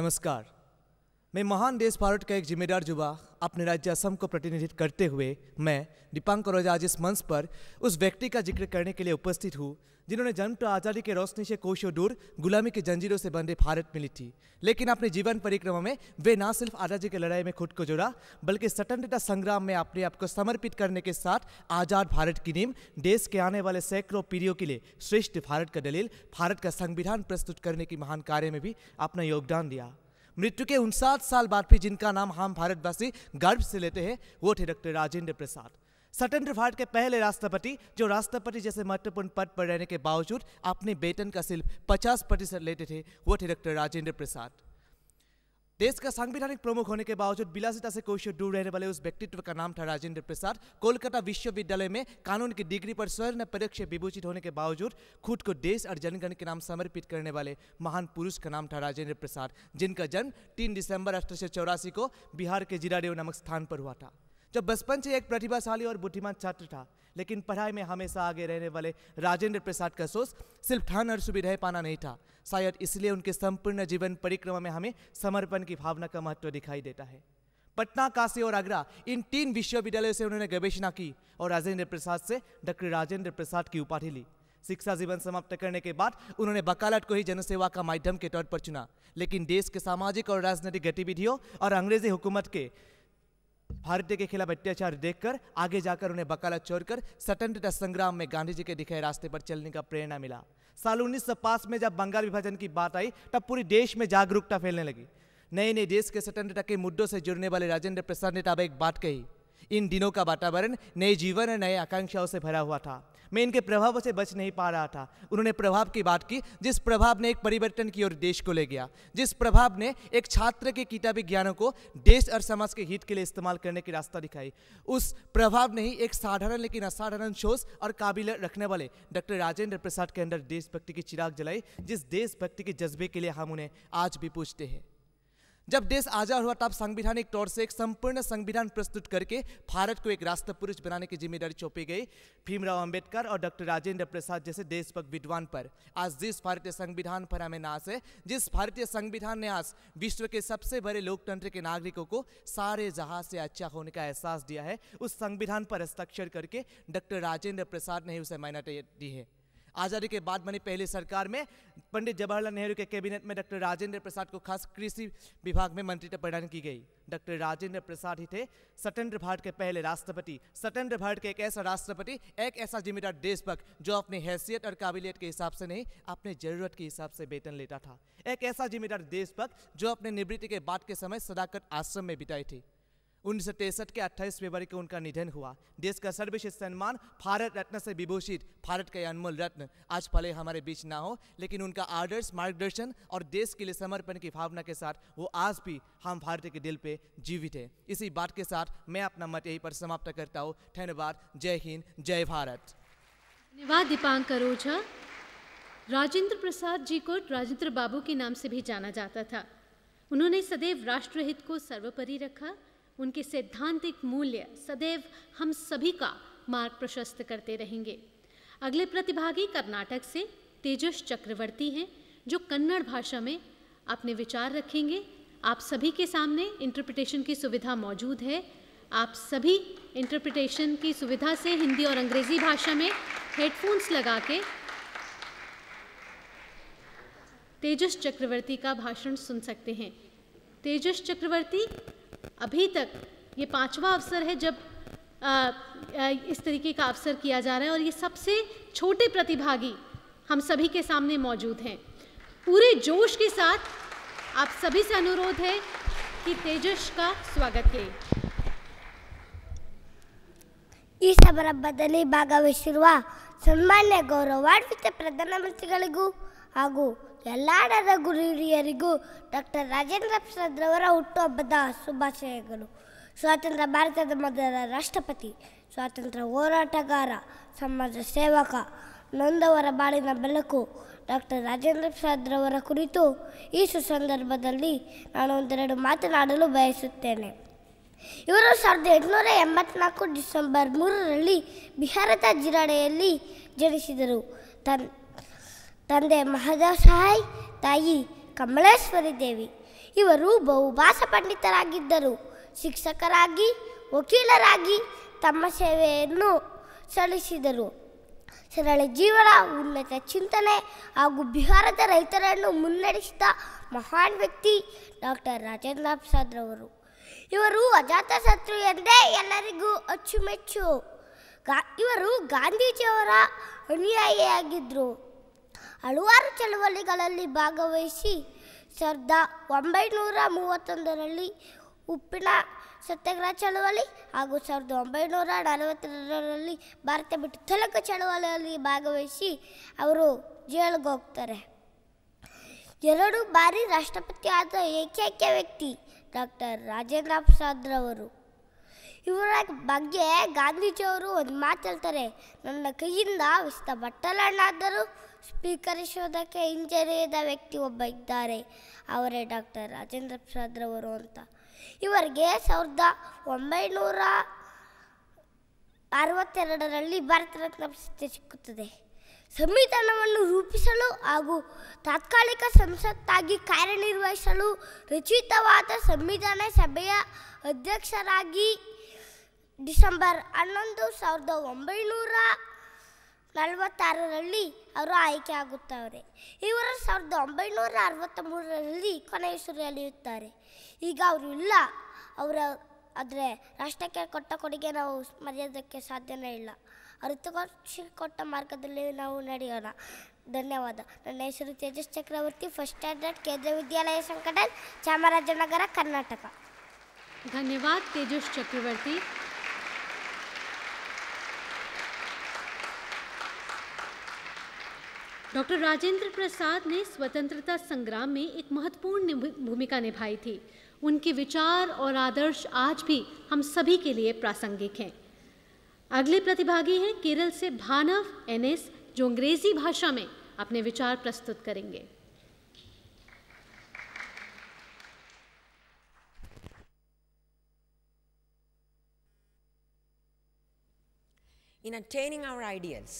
नमस्कार मैं महान देश भारत का एक जिम्मेदार युवा अपने राज्य असम को प्रतिनिधित्व करते हुए मैं दीपांकर रोजा आज इस मंच पर उस व्यक्ति का जिक्र करने के लिए उपस्थित हूँ जिन्होंने जन्म तो आज़ादी के रोशनी से कोशों दूर गुलामी के जंजीरों से बंधे भारत मिली थी लेकिन अपने जीवन परिक्रमा में वे ना सिर्फ आज़ादी की लड़ाई में खुद को जोड़ा बल्कि स्वतंत्रता संग्राम में अपने आप को समर्पित करने के साथ आज़ाद भारत की नीम देश के आने वाले सैकड़ों पीढ़ियों के लिए श्रेष्ठ भारत का दलील भारत का संविधान प्रस्तुत करने की महान कार्य में भी अपना योगदान दिया मृत्यु के उनसाठ साल बाद भी जिनका नाम हम भारतवासी गर्व से लेते हैं वो थे डॉक्टर राजेंद्र प्रसाद स्वतंत्र भारत के पहले राष्ट्रपति जो राष्ट्रपति जैसे महत्वपूर्ण पद पर रहने के बावजूद अपने वेतन का सिर्फ 50 प्रतिशत लेते थे वो थे डॉक्टर राजेंद्र प्रसाद देश का सांविधानिक प्रमुख होने के बावजूद बिलासिता से कोशिश दूर रहने वाले उस व्यक्तित्व का नाम था राजेंद्र प्रसाद कोलकाता विश्वविद्यालय में कानून की डिग्री पर स्वर्ण पदक से विभूषित होने के बावजूद खुद को देश और जनगण के नाम समर्पित करने वाले महान पुरुष का नाम था राजेंद्र प्रसाद जिनका जन्म तीन दिसंबर अठारह को बिहार के जिराडेव नामक स्थान पर हुआ था जब बचपन से एक प्रतिभाशाली और बुद्धिमान छात्र था लेकिन पढ़ाई में हमेशा आगे रहने वाले राजेंद्र प्रसाद का सोच सिर्फ ठान और सुविधा पाना नहीं था शायद इसलिए उनके संपूर्ण जीवन परिक्रमा में हमें समर्पण की भावना का महत्व दिखाई देता है पटना काशी और आगरा इन तीन विश्वविद्यालयों से उन्होंने गवेषणा की और राजेंद्र प्रसाद से डॉक्टर राजेंद्र प्रसाद की उपाधि ली शिक्षा जीवन समाप्त करने के बाद उन्होंने वकालत को ही जनसेवा का माध्यम के तौर पर चुना लेकिन देश के सामाजिक और राजनीतिक गतिविधियों और अंग्रेजी हुकूमत के भारतीय के खिलाफ अत्याचार देखकर आगे जाकर उन्हें बकाला छोड़कर स्वतंत्रता संग्राम में गांधी जी के दिखाए रास्ते पर चलने का प्रेरणा मिला साल उन्नीस में जब बंगाल विभाजन की बात आई तब पूरे देश में जागरूकता फैलने लगी नए नए देश के स्वतंत्रता के मुद्दों से जुड़ने वाले राजेंद्र प्रसाद ने तब एक बात कही इन दिनों का वातावरण नए जीवन और नए आकांक्षाओं से भरा हुआ था मैं इनके प्रभावों से बच नहीं पा रहा था उन्होंने प्रभाव की बात की जिस प्रभाव ने एक परिवर्तन की ओर देश को ले गया जिस प्रभाव ने एक छात्र के किताबी ज्ञानों को देश और समाज के हित के लिए इस्तेमाल करने की रास्ता दिखाई उस प्रभाव ने ही एक साधारण लेकिन असाधारण शोष और काबिल रखने वाले डॉक्टर राजेंद्र प्रसाद के अंदर देशभक्ति की चिराग जलाई जिस देशभक्ति के जज्बे के लिए हम उन्हें आज भी पूछते हैं जब देश आजाद हुआ तब संविधानिक तौर से एक संपूर्ण संविधान प्रस्तुत करके भारत को एक राष्ट्र पुरुष बनाने की जिम्मेदारी चौंपी गई भीमराव अंबेडकर और डॉक्टर राजेंद्र प्रसाद जैसे देशभक्त विद्वान पर आज जिस भारतीय संविधान पर हमें नाश है जिस भारतीय संविधान ने आज विश्व के सबसे बड़े लोकतंत्र के नागरिकों को सारे जहाज से अच्छा होने का एहसास दिया है उस संविधान पर हस्ताक्षर करके डॉक्टर राजेंद्र प्रसाद ने ही उसे मान्यता दी है आज़ादी के बाद बनी पहली सरकार में पंडित जवाहरलाल नेहरू के कैबिनेट में डॉक्टर राजेंद्र प्रसाद को खास कृषि विभाग में मंत्री प्रदान की गई डॉक्टर राजेंद्र प्रसाद ही थे स्वतंत्र भारत के पहले राष्ट्रपति स्वतंत्र भारत के एक ऐसा राष्ट्रपति एक ऐसा जिम्मेदार देशभक्त जो अपनी हैसियत और काबिलियत के हिसाब से नहीं अपने ज़रूरत के हिसाब से वेतन लेता था एक ऐसा जिम्मेदार देशभक्त जो अपने निवृत्ति के बाद के समय सदाकत आश्रम में बिताई थी उन्नीस सौ तिरसठ के अट्ठाईस फरवरी को उनका निधन हुआ देश का सर्वश्रेष्ठ सम्मान भारत रत्न से विभूषित भारत का अनमोल रत्न आज भले हमारे बीच ना हो लेकिन उनका आदर्श मार्गदर्शन और देश के लिए समर्पण की भावना के साथ वो आज भी हम भारत के दिल पे जीवित है इसी बात के साथ मैं अपना मत यहीं पर समाप्त करता हूँ धन्यवाद जय हिंद जय भारत धन्यवाद दीपांकर ओझा राजेंद्र प्रसाद जी को राजेंद्र बाबू के नाम से भी जाना जाता था उन्होंने सदैव राष्ट्रहित को सर्वोपरि रखा उनके सैद्धांतिक मूल्य सदैव हम सभी का मार्ग प्रशस्त करते रहेंगे अगले प्रतिभागी कर्नाटक से तेजस चक्रवर्ती हैं जो कन्नड़ भाषा में अपने विचार रखेंगे आप सभी के सामने इंटरप्रिटेशन की सुविधा मौजूद है आप सभी इंटरप्रिटेशन की सुविधा से हिंदी और अंग्रेजी भाषा में हेडफोन्स लगा के तेजस चक्रवर्ती का भाषण सुन सकते हैं तेजस चक्रवर्ती अभी तक ये पांचवा अवसर है जब आ, आ, इस तरीके का अवसर किया जा रहा है और ये सबसे छोटे प्रतिभागी हम सभी के सामने मौजूद हैं पूरे जोश के साथ आप सभी से अनुरोध है कि तेजस का स्वागत करें इस बदली ಭಾಗವಹಿಸಿರುವ ಸನ್ಮಾನ್ಯ ಗೌರವಾನ್ವಿತ ಎಲ್ಲಾಡದ ಗುರುರಿಯರಿಗೂ ಡಾಕ್ಟರ್ ರಾಜೇಂದ್ರ ಪ್ರಸಾದ್ರವರ ಹುಟ್ಟುಹಬ್ಬದ ಶುಭಾಶಯಗಳು ಸ್ವಾತಂತ್ರ್ಯ ಭಾರತದ ಮೊದಲ ರಾಷ್ಟ್ರಪತಿ ಸ್ವಾತಂತ್ರ್ಯ ಹೋರಾಟಗಾರ ಸಮಾಜ ಸೇವಕ ನೊಂದವರ ಬಾಳಿನ ಬೆಳಕು ಡಾಕ್ಟರ್ ರಾಜೇಂದ್ರ ಪ್ರಸಾದ್ರವರ ಕುರಿತು ಈ ಸುಸಂದರ್ಭದಲ್ಲಿ ನಾನು ಒಂದೆರಡು ಮಾತನಾಡಲು ಬಯಸುತ್ತೇನೆ ಇವರು ಸಾವಿರದ ಎಂಟುನೂರ ಎಂಬತ್ನಾಲ್ಕು ಡಿಸೆಂಬರ್ ಮೂರರಲ್ಲಿ ಬಿಹಾರದ ಜಿರಾಡೆಯಲ್ಲಿ ಜನಿಸಿದರು ತನ್ ತಂದೆ ಮಹದಾಸಹಾಯ್ ತಾಯಿ ಕಮಲೇಶ್ವರಿ ದೇವಿ ಇವರು ಬಹುಭಾಸ ಪಂಡಿತರಾಗಿದ್ದರು ಶಿಕ್ಷಕರಾಗಿ ವಕೀಲರಾಗಿ ತಮ್ಮ ಸೇವೆಯನ್ನು ಸಲ್ಲಿಸಿದರು ಸರಳ ಜೀವನ ಉನ್ನತ ಚಿಂತನೆ ಹಾಗೂ ಬಿಹಾರದ ರೈತರನ್ನು ಮುನ್ನಡೆಸಿದ ಮಹಾನ್ ವ್ಯಕ್ತಿ ಡಾಕ್ಟರ್ ರಾಜೇಂದ್ರ ಪ್ರಸಾದ್ ರವರು ಇವರು ಅಜಾತ ಶತ್ರು ಎಂದೇ ಎಲ್ಲರಿಗೂ ಅಚ್ಚುಮೆಚ್ಚು ಗಾ ಇವರು ಗಾಂಧೀಜಿಯವರ ಅನುಯಾಯಿಯಾಗಿದ್ದರು ಹಲವಾರು ಚಳವಳಿಗಳಲ್ಲಿ ಭಾಗವಹಿಸಿ ಸಾವಿರದ ಒಂಬೈನೂರ ಮೂವತ್ತೊಂದರಲ್ಲಿ ಉಪ್ಪಿನ ಸತ್ಯಾಗ್ರಹ ಚಳವಳಿ ಹಾಗೂ ಸಾವಿರದ ಒಂಬೈನೂರ ನಲವತ್ತೆರಡರಲ್ಲಿ ಭಾರತ ಬಿಟ್ಟು ತಲಕ ಚಳವಳಿಯಲ್ಲಿ ಭಾಗವಹಿಸಿ ಅವರು ಜೈಲಿಗೆ ಹೋಗ್ತಾರೆ ಎರಡು ಬಾರಿ ರಾಷ್ಟ್ರಪತಿ ಆದ ಏಕೈಕ ವ್ಯಕ್ತಿ ಡಾಕ್ಟರ್ ರಾಜೇಂದ್ರ ಪ್ರಸಾದ್ರವರು ಇವರ ಬಗ್ಗೆ ಗಾಂಧೀಜಿಯವರು ಒಂದು ಮಾತು ಹೇಳ್ತಾರೆ ನನ್ನ ಕೈಯಿಂದ ವಿಸ್ತ ಬಟ್ಟಲಣ್ಣಾದರೂ ಸ್ವೀಕರಿಸುವುದಕ್ಕೆ ಹಿಂಜರಿಯದ ವ್ಯಕ್ತಿ ಒಬ್ಬ ಇದ್ದಾರೆ ಅವರೇ ಡಾಕ್ಟರ್ ರಾಜೇಂದ್ರ ಪ್ರಸಾದ್ ರವರು ಅಂತ ಇವರಿಗೆ ಸಾವಿರದ ಒಂಬೈನೂರ ಅರವತ್ತೆರಡರಲ್ಲಿ ಭಾರತ ರತ್ನ ಪ್ರಶಸ್ತಿ ಸಿಕ್ಕುತ್ತದೆ ಸಂವಿಧಾನವನ್ನು ರೂಪಿಸಲು ಹಾಗೂ ತಾತ್ಕಾಲಿಕ ಸಂಸತ್ತಾಗಿ ಕಾರ್ಯನಿರ್ವಹಿಸಲು ರಚಿತವಾದ ಸಂವಿಧಾನ ಸಭೆಯ ಅಧ್ಯಕ್ಷರಾಗಿ ಡಿಸೆಂಬರ್ ಹನ್ನೊಂದು ಸಾವಿರದ ಒಂಬೈನೂರ ನಲವತ್ತಾರರಲ್ಲಿ ಅವರು ಆಯ್ಕೆ ಆಗುತ್ತಾರೆ ಇವರು ಸಾವಿರದ ಒಂಬೈನೂರ ಅರವತ್ತ ಮೂರರಲ್ಲಿ ಕೊನೆಯುಸುರೆಳೆಯುತ್ತಾರೆ ಈಗ ಅವರು ಇಲ್ಲ ಅವರ ಆದರೆ ರಾಷ್ಟ್ರಕ್ಕೆ ಕೊಟ್ಟ ಕೊಡುಗೆ ನಾವು ಮರೆಯೋದಕ್ಕೆ ಸಾಧ್ಯನೇ ಇಲ್ಲ ಅವರು ಕೊಟ್ಟ ಮಾರ್ಗದಲ್ಲಿ ನಾವು ನಡೆಯೋಣ ಧನ್ಯವಾದ ನನ್ನ ಹೆಸರು ತೇಜಸ್ ಚಕ್ರವರ್ತಿ ಫಸ್ಟ್ ಸ್ಟ್ಯಾಂಡರ್ಡ್ ಕೇಂದ್ರ ವಿದ್ಯಾಲಯ ಸಂಕಟ ಚಾಮರಾಜನಗರ ಕರ್ನಾಟಕ ಧನ್ಯವಾದ ತೇಜಸ್ ಚಕ್ರವರ್ತಿ डॉक्टर राजेंद्र प्रसाद ने स्वतंत्रता संग्राम में एक महत्वपूर्ण भूमिका निभाई थी उनके विचार और आदर्श आज भी हम सभी के लिए प्रासंगिक हैं अगले प्रतिभागी हैं केरल से भानव एनएस जो अंग्रेजी भाषा में अपने विचार प्रस्तुत करेंगे In attaining our ideals,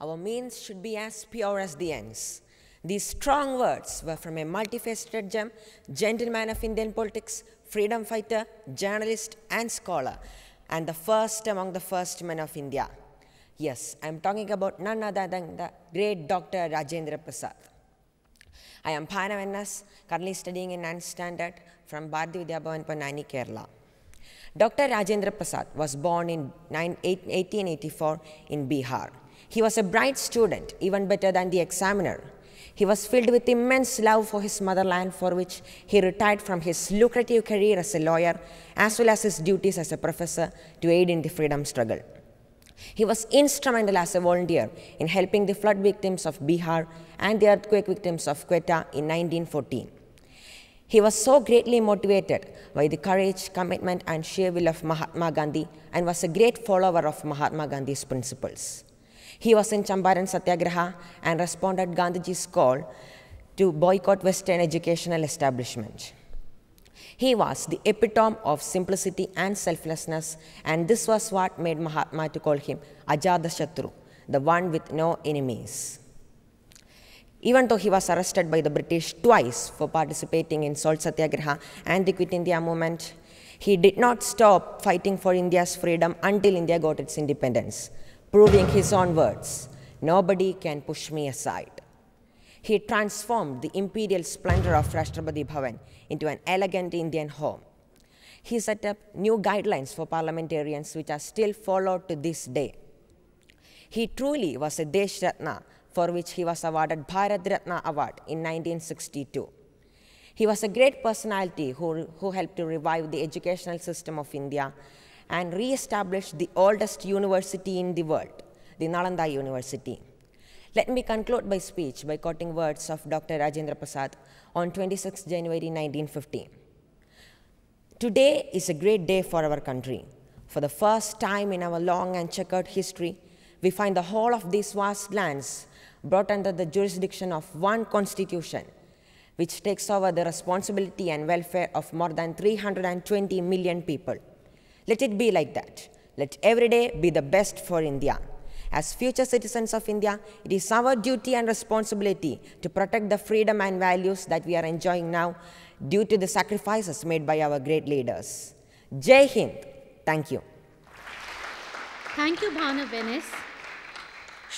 Our means should be as pure as the ends. These strong words were from a multifaceted gem, gentleman of Indian politics, freedom fighter, journalist, and scholar, and the first among the first men of India. Yes, I am talking about none other than the great Dr. Rajendra Prasad. I am Payana Vennas, currently studying in 9th standard from Bharati Vidyabavan Panani, Kerala. Dr. Rajendra Prasad was born in 1884 in Bihar. He was a bright student, even better than the examiner. He was filled with immense love for his motherland, for which he retired from his lucrative career as a lawyer, as well as his duties as a professor, to aid in the freedom struggle. He was instrumental as a volunteer in helping the flood victims of Bihar and the earthquake victims of Quetta in 1914. He was so greatly motivated by the courage, commitment, and sheer will of Mahatma Gandhi and was a great follower of Mahatma Gandhi's principles. He was in Champaran Satyagraha and responded Gandhiji's call to boycott Western educational establishment. He was the epitome of simplicity and selflessness, and this was what made Mahatma to call him Ajadashatru, the one with no enemies. Even though he was arrested by the British twice for participating in Salt Satyagraha and the Quit India movement, he did not stop fighting for India's freedom until India got its independence proving his own words, nobody can push me aside. He transformed the imperial splendor of Rashtrapati Bhavan into an elegant Indian home. He set up new guidelines for parliamentarians which are still followed to this day. He truly was a Desh Ratna for which he was awarded Bharat Ratna Award in 1962. He was a great personality who, who helped to revive the educational system of India and re-established the oldest university in the world, the Nalanda University. Let me conclude my speech by quoting words of Dr. Rajendra Prasad on 26 January 1950. Today is a great day for our country. For the first time in our long and checkered history, we find the whole of these vast lands brought under the jurisdiction of one constitution, which takes over the responsibility and welfare of more than 320 million people. Let it be like that. Let every day be the best for India. As future citizens of India, it is our duty and responsibility to protect the freedom and values that we are enjoying now due to the sacrifices made by our great leaders. Jai Hind. Thank you. Thank you, Bhana Venice.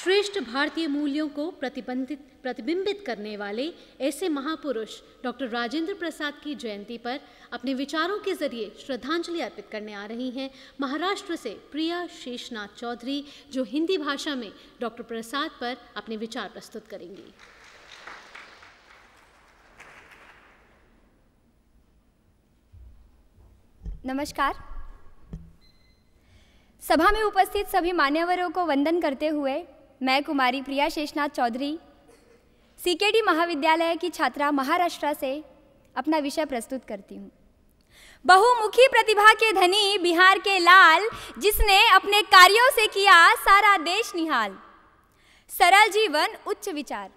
श्रेष्ठ भारतीय मूल्यों को प्रतिबंधित प्रतिबिंबित करने वाले ऐसे महापुरुष डॉक्टर राजेंद्र प्रसाद की जयंती पर अपने विचारों के जरिए श्रद्धांजलि अर्पित करने आ रही हैं महाराष्ट्र से प्रिया शेषनाथ चौधरी जो हिंदी भाषा में डॉक्टर प्रसाद पर अपने विचार प्रस्तुत करेंगी नमस्कार सभा में उपस्थित सभी मान्यवरों को वंदन करते हुए मैं कुमारी प्रिया शेषनाथ चौधरी सीकेडी महाविद्यालय की छात्रा महाराष्ट्र से अपना विषय प्रस्तुत करती हूँ बहुमुखी प्रतिभा के धनी बिहार के लाल जिसने अपने कार्यों से किया सारा देश निहाल सरल जीवन उच्च विचार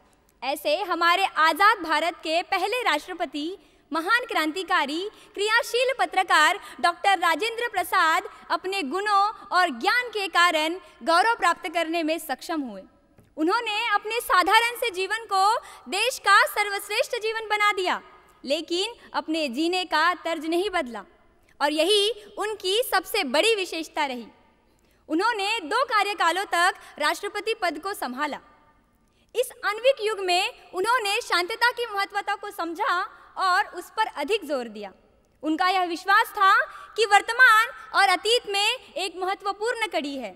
ऐसे हमारे आज़ाद भारत के पहले राष्ट्रपति महान क्रांतिकारी क्रियाशील पत्रकार डॉक्टर राजेंद्र प्रसाद अपने गुणों और ज्ञान के कारण गौरव प्राप्त करने में सक्षम हुए उन्होंने अपने साधारण से जीवन को देश का सर्वश्रेष्ठ जीवन बना दिया लेकिन अपने जीने का तर्ज नहीं बदला और यही उनकी सबसे बड़ी विशेषता रही उन्होंने दो कार्यकालों तक राष्ट्रपति पद को संभाला इस अनविक युग में उन्होंने शांतता की महत्वता को समझा और उस पर अधिक जोर दिया उनका यह विश्वास था कि वर्तमान और अतीत में एक महत्वपूर्ण कड़ी है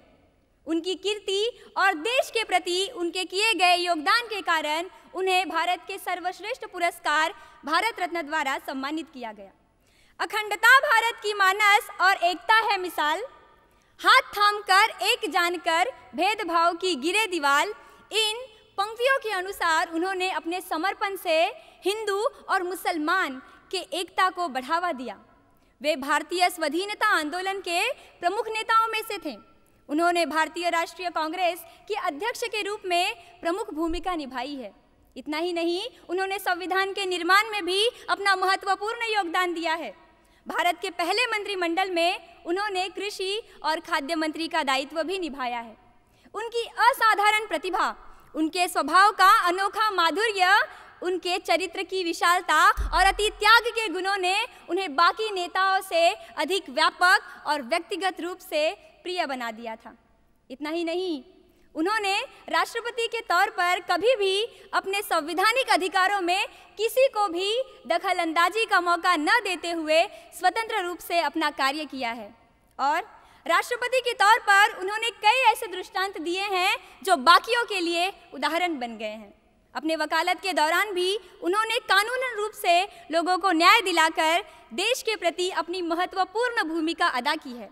उनकी कीर्ति और देश के प्रति उनके किए गए योगदान के कारण उन्हें भारत के सर्वश्रेष्ठ पुरस्कार भारत रत्न द्वारा सम्मानित किया गया अखंडता भारत की मानस और एकता है मिसाल हाथ थाम कर एक जानकर भेदभाव की गिरे दीवाल इन पंक्तियों के अनुसार उन्होंने अपने समर्पण से हिंदू और मुसलमान के एकता को बढ़ावा दिया वे भारतीय स्वाधीनता आंदोलन के प्रमुख नेताओं में से थे उन्होंने भारतीय राष्ट्रीय कांग्रेस के अध्यक्ष के रूप में प्रमुख भूमिका निभाई है इतना ही नहीं उन्होंने संविधान के निर्माण में भी अपना महत्वपूर्ण योगदान दिया है भारत के पहले मंत्रिमंडल में उन्होंने कृषि और खाद्य मंत्री का दायित्व भी निभाया है उनकी असाधारण प्रतिभा उनके स्वभाव का अनोखा माधुर्य उनके चरित्र की विशालता और अति त्याग के गुणों ने उन्हें बाकी नेताओं से अधिक व्यापक और व्यक्तिगत रूप से प्रिय बना दिया था इतना ही नहीं उन्होंने राष्ट्रपति के तौर पर कभी भी अपने संवैधानिक अधिकारों में किसी को भी दखलंदाजी का मौका न देते हुए स्वतंत्र रूप से अपना कार्य किया है और राष्ट्रपति के तौर पर उन्होंने कई ऐसे दृष्टांत दिए हैं जो बाकियों के लिए उदाहरण बन गए हैं अपने वकालत के दौरान भी उन्होंने कानूनन रूप से लोगों को न्याय दिलाकर देश के प्रति अपनी महत्वपूर्ण भूमिका अदा की है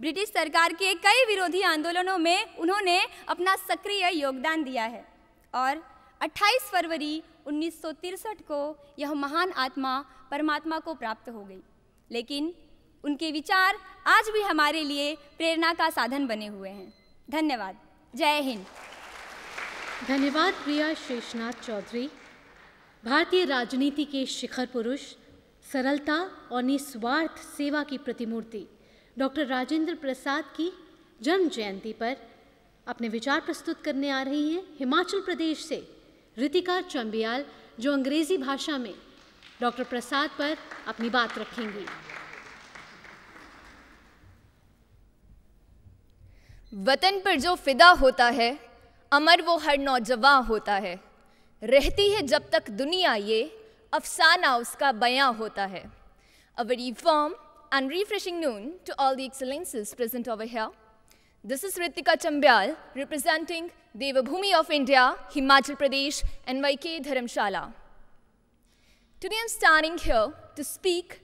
ब्रिटिश सरकार के कई विरोधी आंदोलनों में उन्होंने अपना सक्रिय योगदान दिया है और 28 फरवरी उन्नीस को यह महान आत्मा परमात्मा को प्राप्त हो गई लेकिन उनके विचार आज भी हमारे लिए प्रेरणा का साधन बने हुए हैं धन्यवाद जय हिंद धन्यवाद प्रिया शेषनाथ चौधरी भारतीय राजनीति के शिखर पुरुष सरलता और निस्वार्थ सेवा की प्रतिमूर्ति डॉक्टर राजेंद्र प्रसाद की जन्म जयंती पर अपने विचार प्रस्तुत करने आ रही हैं हिमाचल प्रदेश से रितिका चंबियाल जो अंग्रेजी भाषा में डॉक्टर प्रसाद पर अपनी बात रखेंगी वतन पर जो फिदा होता है अमर वो हर नौजवान होता है रहती है जब तक दुनिया ये अफसाना उसका बयां होता है a very warm and refreshing noon to all the excellencies present our here this is Ritika Chambial representing Devbhoomi of India Himachal Pradesh and Y K Dharamshala today I am starting here to speak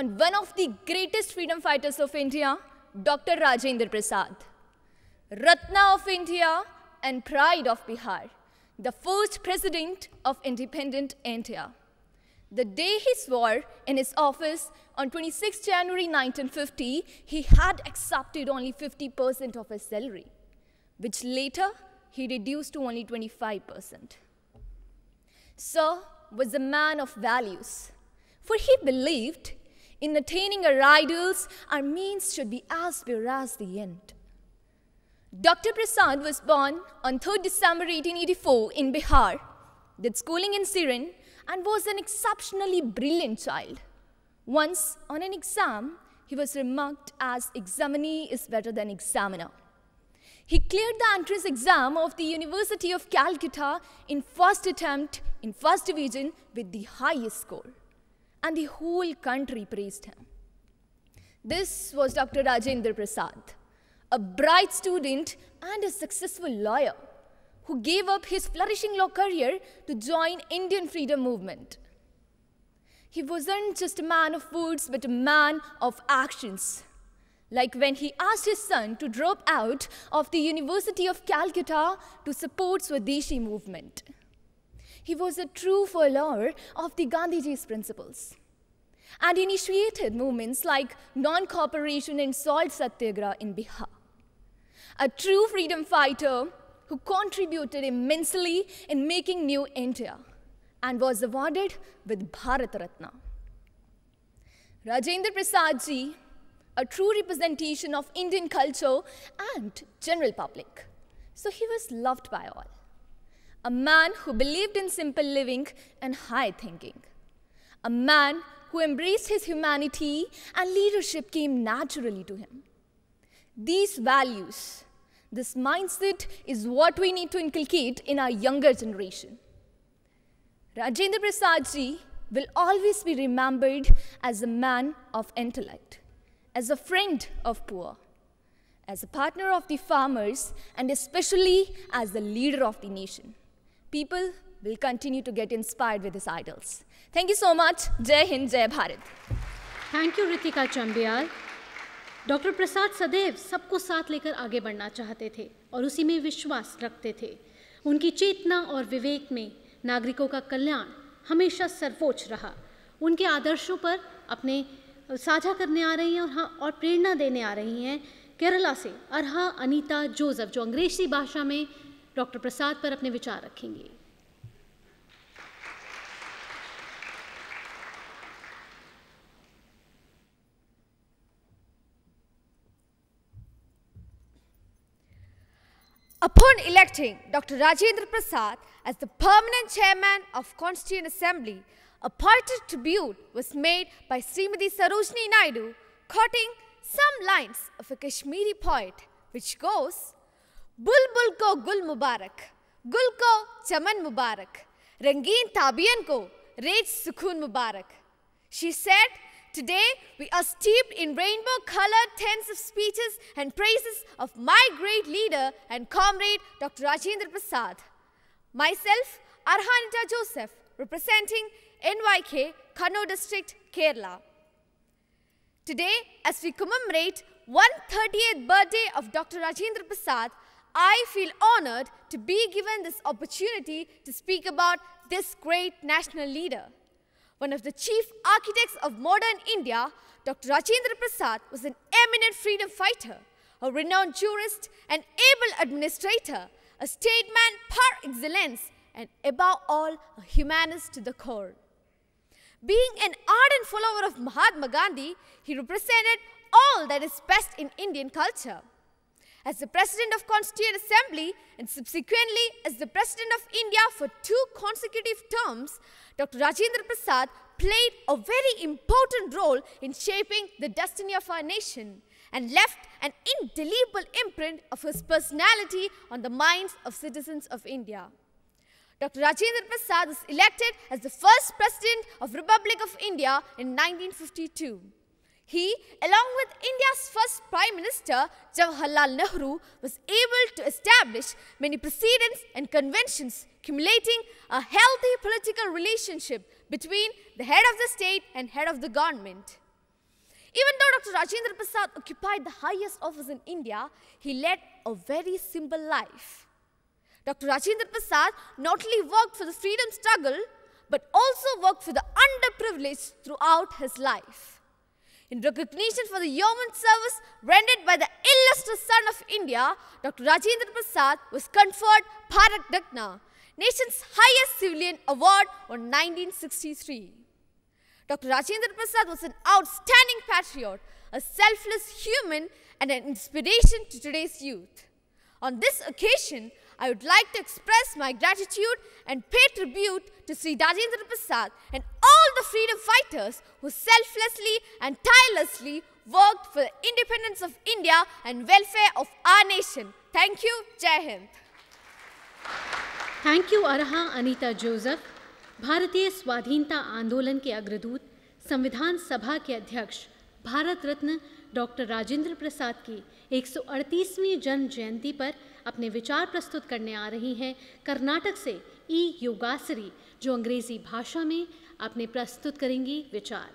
on one of the greatest freedom fighters of India doctor Rajendra Prasad Ratna of India and pride of Bihar, the first president of independent India. The day he swore in his office on 26 January 1950, he had accepted only 50% of his salary, which later he reduced to only 25%. Sir was a man of values, for he believed in attaining our ideals, our means should be as pure as the end. Dr. Prasad was born on 3rd December 1884 in Bihar, did schooling in Sirin, and was an exceptionally brilliant child. Once, on an exam, he was remarked as examinee is better than examiner. He cleared the entrance exam of the University of Calcutta in first attempt in first division with the highest score. And the whole country praised him. This was Dr. Rajendra Prasad a bright student, and a successful lawyer who gave up his flourishing law career to join Indian freedom movement. He wasn't just a man of words, but a man of actions. Like when he asked his son to drop out of the University of Calcutta to support Swadeshi movement. He was a true follower of the Gandhiji's principles and initiated movements like non-cooperation and salt satyagraha in Bihar a true freedom fighter who contributed immensely in making new India and was awarded with Bharat Ratna. Rajendra Prasad ji, a true representation of Indian culture and general public. So he was loved by all. A man who believed in simple living and high thinking. A man who embraced his humanity and leadership came naturally to him. These values this mindset is what we need to inculcate in our younger generation. Rajendra Prasad ji will always be remembered as a man of intellect, as a friend of poor, as a partner of the farmers, and especially as the leader of the nation. People will continue to get inspired with his idols. Thank you so much. Jai Hind, Jai Bharat. Thank you, Ritika Chambial. Doctor Prasad सदैव सबको साथ लेकर आगे बढ़ना चाहते थे और उसी में विश्वास रखते थे उनकी चेतना और विवेक में नागरिकों का कल्याण हमेशा सर्वोच्च रहा उनके आदर्शों पर अपने साझा करने आ रही हैं और हाँ और प्रेरणा देने आ रही हैं केरला से अरहा अनीता जोजफ जो अंग्रेजी भाषा में डॉक्टर प्रसाद पर अपने विचार रखेंगे Upon electing Dr. Rajendra Prasad as the permanent chairman of Constituent Assembly, a poetic tribute was made by Srimati Sarojini Naidu, quoting some lines of a Kashmiri poet, which goes, बुलबुल ko gul mubarak, gul ko chaman mubarak, रंगीन tabian ko रेज sukoon mubarak." She said. Today, we are steeped in rainbow colored tents of speeches and praises of my great leader and comrade, Dr. Rajendra Prasad. Myself, Arhanita Joseph, representing NYK, Kano District, Kerala. Today, as we commemorate 130th birthday of Dr. Rajendra Prasad, I feel honored to be given this opportunity to speak about this great national leader. One of the chief architects of modern India, Dr. Rajendra Prasad was an eminent freedom fighter, a renowned jurist, an able administrator, a statesman par excellence, and above all, a humanist to the core. Being an ardent follower of Mahatma Gandhi, he represented all that is best in Indian culture as the President of Constituent Assembly and subsequently as the President of India for two consecutive terms, Dr. Rajendra Prasad played a very important role in shaping the destiny of our nation and left an indelible imprint of his personality on the minds of citizens of India. Dr. Rajendra Prasad was elected as the first President of Republic of India in 1952. He, along with India's first Prime Minister, Jawaharlal Nehru, was able to establish many precedents and conventions, accumulating a healthy political relationship between the head of the state and head of the government. Even though Dr. Rajendra Prasad occupied the highest office in India, he led a very simple life. Dr. Rajendra Prasad not only worked for the freedom struggle, but also worked for the underprivileged throughout his life. In recognition for the yeoman service rendered by the illustrious son of India, Dr. Rajendra Prasad was conferred Bharat Ratna, nation's highest civilian award on 1963. Dr. Rajendra Prasad was an outstanding patriot, a selfless human, and an inspiration to today's youth. On this occasion, I would like to express my gratitude and pay tribute to Sri Dajendra Prasad and all the freedom fighters who selflessly and tirelessly worked for the independence of India and welfare of our nation. Thank you. Jai Hind. Thank you, Araha Anita Joseph, भारतीय स्वाधीनता आंदोलन के अग्रदूत संविधान सभा के अध्यक्ष Bharat Ratna doctor Rajendra Prasad की 138वीं जन्म जयंती पर अपने विचार प्रस्तुत करने आ रही हैं कर्नाटक से ई योगासरी जो अंग्रेजी भाषा में अपने प्रस्तुत करेंगी विचार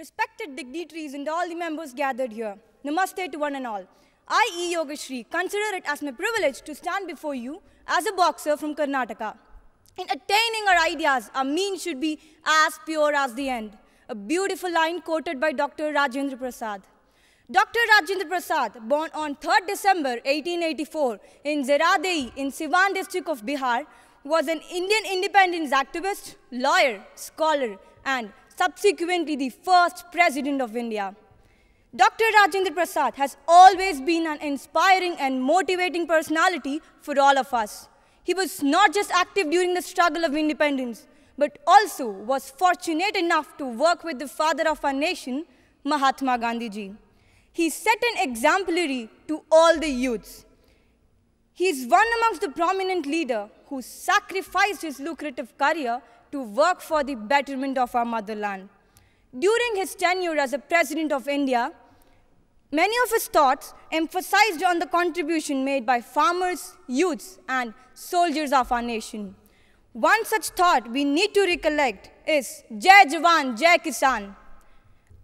Respected dignitaries and all the members gathered here, namaste to one and all. I, E. Yogashri, consider it as my privilege to stand before you as a boxer from Karnataka. In attaining our ideas, our means should be as pure as the end. A beautiful line quoted by Dr. Rajendra Prasad. Dr. Rajendra Prasad, born on 3rd December 1884 in Zeradei in Sivan district of Bihar, was an Indian independence activist, lawyer, scholar, and subsequently the first president of India. Dr. Rajendra Prasad has always been an inspiring and motivating personality for all of us. He was not just active during the struggle of independence, but also was fortunate enough to work with the father of our nation, Mahatma Gandhi ji. He set an exemplary to all the youths. He is one amongst the prominent leader who sacrificed his lucrative career to work for the betterment of our motherland. During his tenure as a president of India, Many of his thoughts emphasized on the contribution made by farmers, youths, and soldiers of our nation. One such thought we need to recollect is Jai Jawan, Jai Kisan.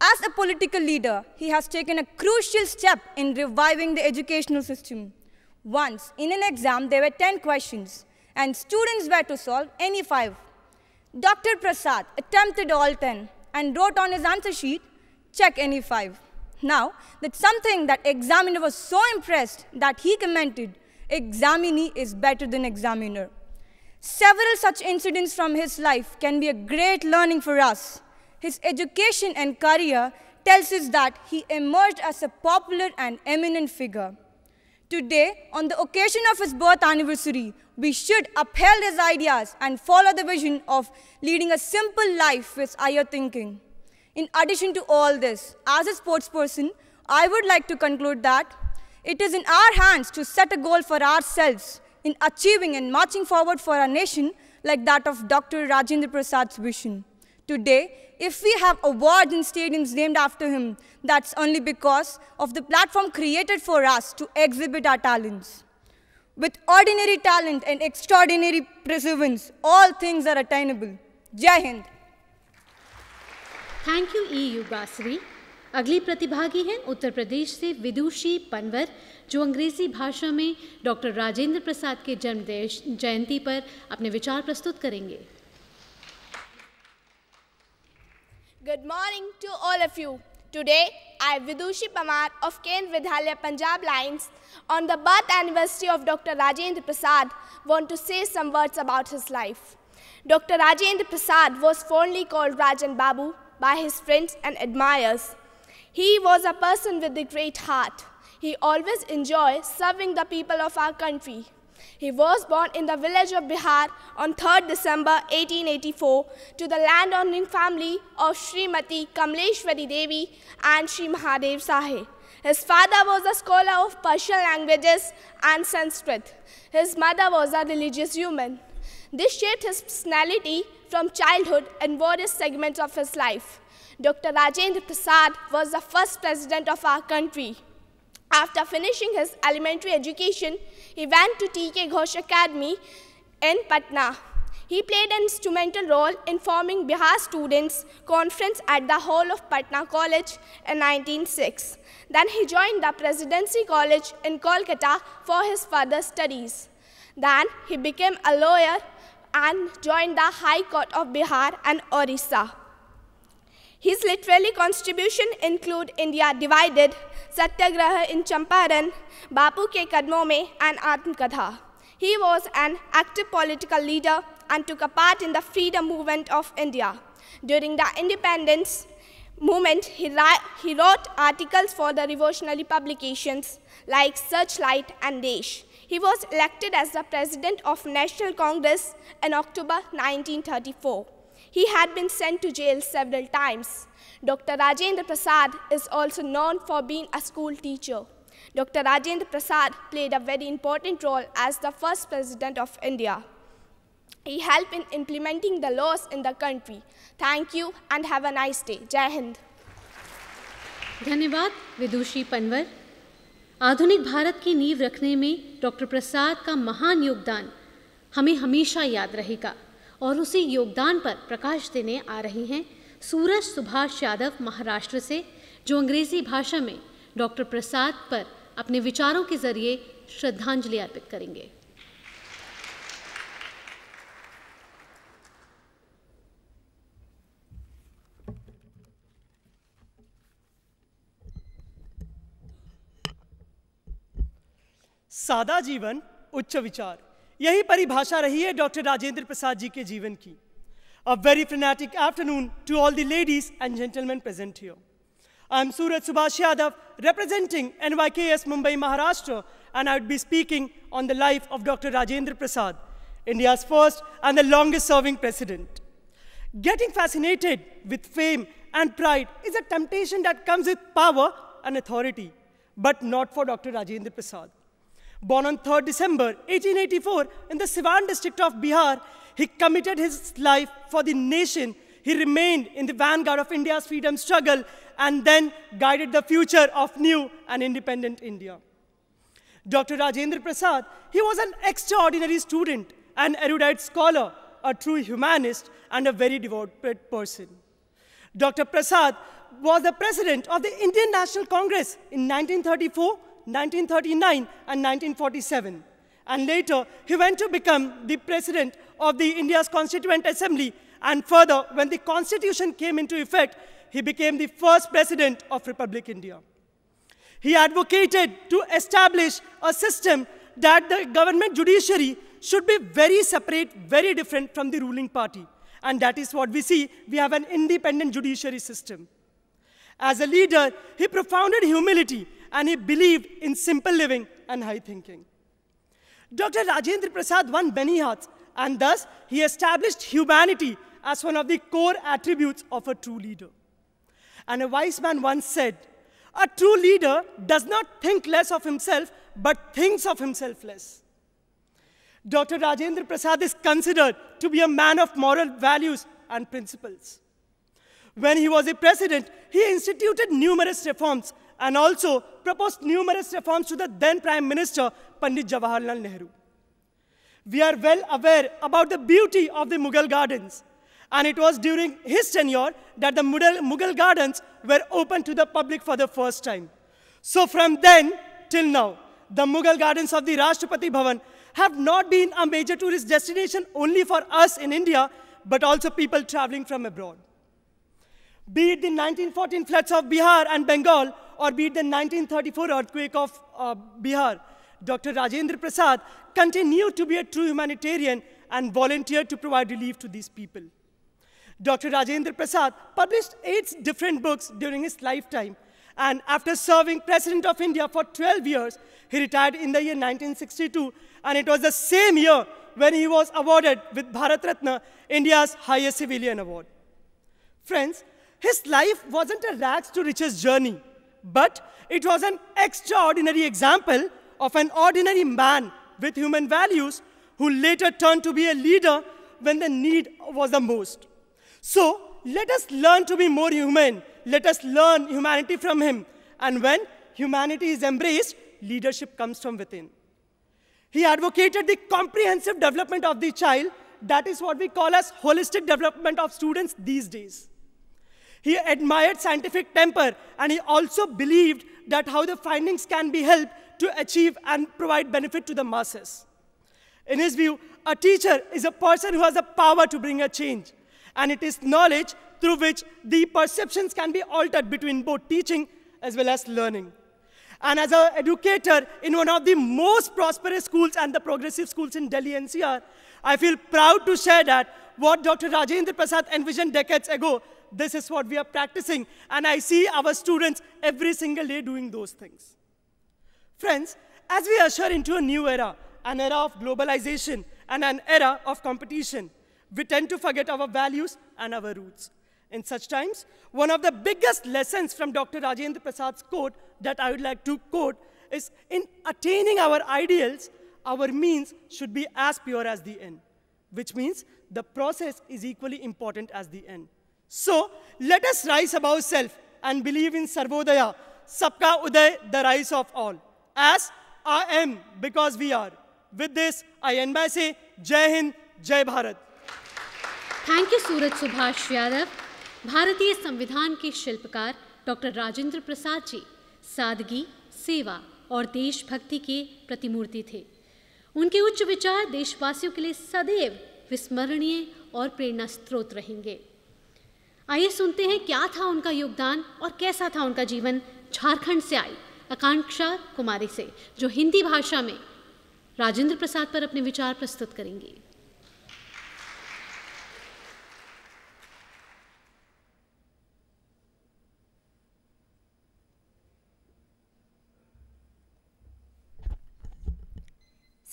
As a political leader, he has taken a crucial step in reviving the educational system. Once, in an exam, there were 10 questions, and students were to solve any five. Dr. Prasad attempted all 10 and wrote on his answer sheet, check any five. Now, that something that examiner was so impressed that he commented, examinee is better than examiner. Several such incidents from his life can be a great learning for us. His education and career tells us that he emerged as a popular and eminent figure. Today, on the occasion of his birth anniversary, we should uphold his ideas and follow the vision of leading a simple life with higher thinking. In addition to all this, as a sports person, I would like to conclude that it is in our hands to set a goal for ourselves in achieving and marching forward for our nation like that of Dr. Rajendra Prasad's vision. Today, if we have awards and stadiums named after him, that's only because of the platform created for us to exhibit our talents. With ordinary talent and extraordinary perseverance, all things are attainable. Jai Hind. Thank you E Yugasri अगली प्रतिभागी हैं उत्तर प्रदेश से विदुषी पनवर जो अंग्रेजी भाषा में doctor Rajendra प्रसाद के जन्मदेश जयंती पर अपने विचार प्रस्तुत करेंगे good morning to all of you today I Vidushi Pamar of Kendra Vidyalaya Punjab lines on the birth anniversary of doctor Rajendra Prasad want to say some words about his life doctor Rajendra Prasad was fondly called Rajan Babu by his friends and admirers. He was a person with a great heart. He always enjoyed serving the people of our country. He was born in the village of Bihar on 3rd December 1884 to the landowning family of Srimati Kamleshwari Devi and Sri Mahadev Sahe. His father was a scholar of Persian languages and Sanskrit. His mother was a religious woman. This shaped his personality from childhood and various segments of his life. Dr. Rajendra Prasad was the first president of our country. After finishing his elementary education, he went to T.K. Ghosh Academy in Patna. He played an instrumental role in forming Bihar Students Conference at the Hall of Patna College in 1906. Then he joined the Presidency College in Kolkata for his further studies. Then he became a lawyer and joined the High Court of Bihar and Orissa. His literary contribution include India Divided, Satyagraha in Champaran, Bapu Ke Kadmon Mein, and Atmkadha. He was an active political leader and took a part in the freedom movement of India. During the independence movement, he, he wrote articles for the revolutionary publications like Searchlight and Desh. He was elected as the president of National Congress in October 1934. He had been sent to jail several times. Dr. Rajendra Prasad is also known for being a school teacher. Dr. Rajendra Prasad played a very important role as the first president of India. He helped in implementing the laws in the country. Thank you and have a nice day. Jai Hind. धन्यवाद Vidushi Panwar. आधुनिक भारत की नींव रखने में doctor प्रसाद का महान योगदान हमें हमेशा याद रहेगा और उसी योगदान पर प्रकाश देने आ रहे हैं सूरज सुभाष यादव महाराष्ट्र से जो अंग्रेजी भाषा में डॉक्टर प्रसाद पर अपने विचारों के जरिए श्रद्धांजलि अर्पित करेंगे सादा जीवन उच्च विचार यही परिभाषा रही है डॉक्टर राजेंद्र प्रसाद जी के जीवन की a very frenetic afternoon to all the ladies and gentleman present here I am Suraj Subhash Yadav representing N Y K S Mumbai Maharashtra and I would be speaking on the life of doctor Rajendra Prasad India's first and the longest serving president getting fascinated with fame and pride is a temptation that comes with power and authority but not for doctor Rajendra Prasad Born on 3rd December 1884 in the Sivan district of Bihar, he committed his life for the nation. He remained in the vanguard of India's freedom struggle and then guided the future of new and independent India. Dr. Rajendra Prasad, he was an extraordinary student, an erudite scholar, a true humanist, and a very devoted person. Dr. Prasad was the president of the Indian National Congress in 1934 1939 and 1947. And later, he went to become the president of the India's Constituent Assembly. And further, when the constitution came into effect, he became the first president of Republic India. He advocated to establish a system that the government judiciary should be very separate, very different from the ruling party. And that is what we see. We have an independent judiciary system. As a leader, he profounded humility and he believed in simple living and high thinking. Dr. Rajendra Prasad won many hearts, and thus he established humanity as one of the core attributes of a true leader. And a wise man once said, A true leader does not think less of himself, but thinks of himself less. Dr. Rajendra Prasad is considered to be a man of moral values and principles. When he was a president, he instituted numerous reforms and also proposed numerous reforms to the then Prime Minister Pandit Jawaharlal Nehru. We are well aware about the beauty of the Mughal gardens, and it was during his tenure that the Mughal gardens were opened to the public for the first time. So from then till now, the Mughal gardens of the Rashtrapati Bhavan have not been a major tourist destination only for us in India, but also people traveling from abroad. Be it the 1914 floods of Bihar and Bengal, or be it the 1934 earthquake of uh, Bihar, Dr. Rajendra Prasad continued to be a true humanitarian and volunteered to provide relief to these people. Dr. Rajendra Prasad published eight different books during his lifetime, and after serving President of India for 12 years, he retired in the year 1962, and it was the same year when he was awarded with Bharat Ratna, India's highest civilian award. Friends, his life wasn't a rags to riches journey, but it was an extraordinary example of an ordinary man with human values who later turned to be a leader when the need was the most. So let us learn to be more human. Let us learn humanity from him. And when humanity is embraced, leadership comes from within. He advocated the comprehensive development of the child. That is what we call as holistic development of students these days. He admired scientific temper and he also believed that how the findings can be helped to achieve and provide benefit to the masses. In his view, a teacher is a person who has the power to bring a change, and it is knowledge through which the perceptions can be altered between both teaching as well as learning. And as an educator in one of the most prosperous schools and the progressive schools in Delhi NCR, I feel proud to share that what Dr. Rajendra Prasad envisioned decades ago this is what we are practicing. And I see our students every single day doing those things. Friends, as we usher into a new era, an era of globalization and an era of competition, we tend to forget our values and our roots. In such times, one of the biggest lessons from Dr. Rajendra Prasad's quote that I would like to quote is in attaining our ideals, our means should be as pure as the end, which means the process is equally important as the end. So let us rise about self and believe in Sarvodaya सबका उदय the rise of all as I am because we are with this I end by say Jai Hind Jai Bharat thank you Suraj Subhash Yadav भारतीय संविधान के शिल्पकार doctor Rajendra Prasad जी सादगी सेवा और देशभक्ति के प्रतिमूर्ति थे उनके उच्च विचार देशवासियों के लिए सदैव विस्मरणीय और प्रेरणा स्त्रोत रहेंगे आइए सुनते हैं क्या था उनका योगदान और कैसा था उनका जीवन झारखंड से आई आकांक्षा कुमारी से जो हिंदी भाषा में राजेंद्र प्रसाद पर अपने विचार प्रस्तुत करेंगी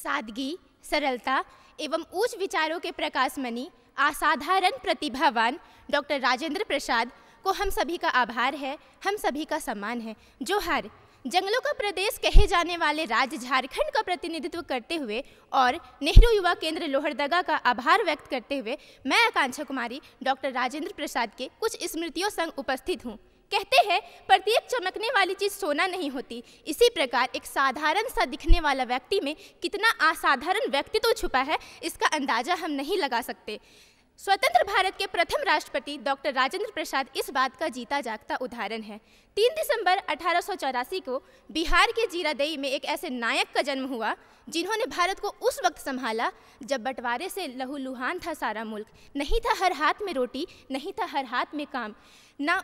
सादगी सरलता एवं ऊंच विचारों के प्रकाश मनी असाधारण प्रतिभावान डॉक्टर राजेंद्र प्रसाद को हम सभी का आभार है हम सभी का सम्मान है जो हर जंगलों का प्रदेश कहे जाने वाले राज्य झारखंड का प्रतिनिधित्व करते हुए और नेहरू युवा केंद्र लोहरदगा का आभार व्यक्त करते हुए मैं आकांक्षा कुमारी डॉक्टर राजेंद्र प्रसाद के कुछ स्मृतियों संग उपस्थित हूँ कहते हैं प्रत्येक चमकने वाली चीज़ सोना नहीं होती इसी प्रकार एक साधारण सा दिखने वाला व्यक्ति में कितना असाधारण व्यक्तित्व तो छुपा है इसका अंदाजा हम नहीं लगा सकते स्वतंत्र भारत के प्रथम राष्ट्रपति डॉक्टर राजेंद्र प्रसाद इस बात का जीता जागता उदाहरण है तीन दिसंबर अठारह को बिहार के जीरादेई में एक ऐसे नायक का जन्म हुआ जिन्होंने भारत को उस वक्त संभाला जब बंटवारे से लहूलुहान था सारा मुल्क नहीं था हर हाथ में रोटी नहीं था हर हाथ में काम ना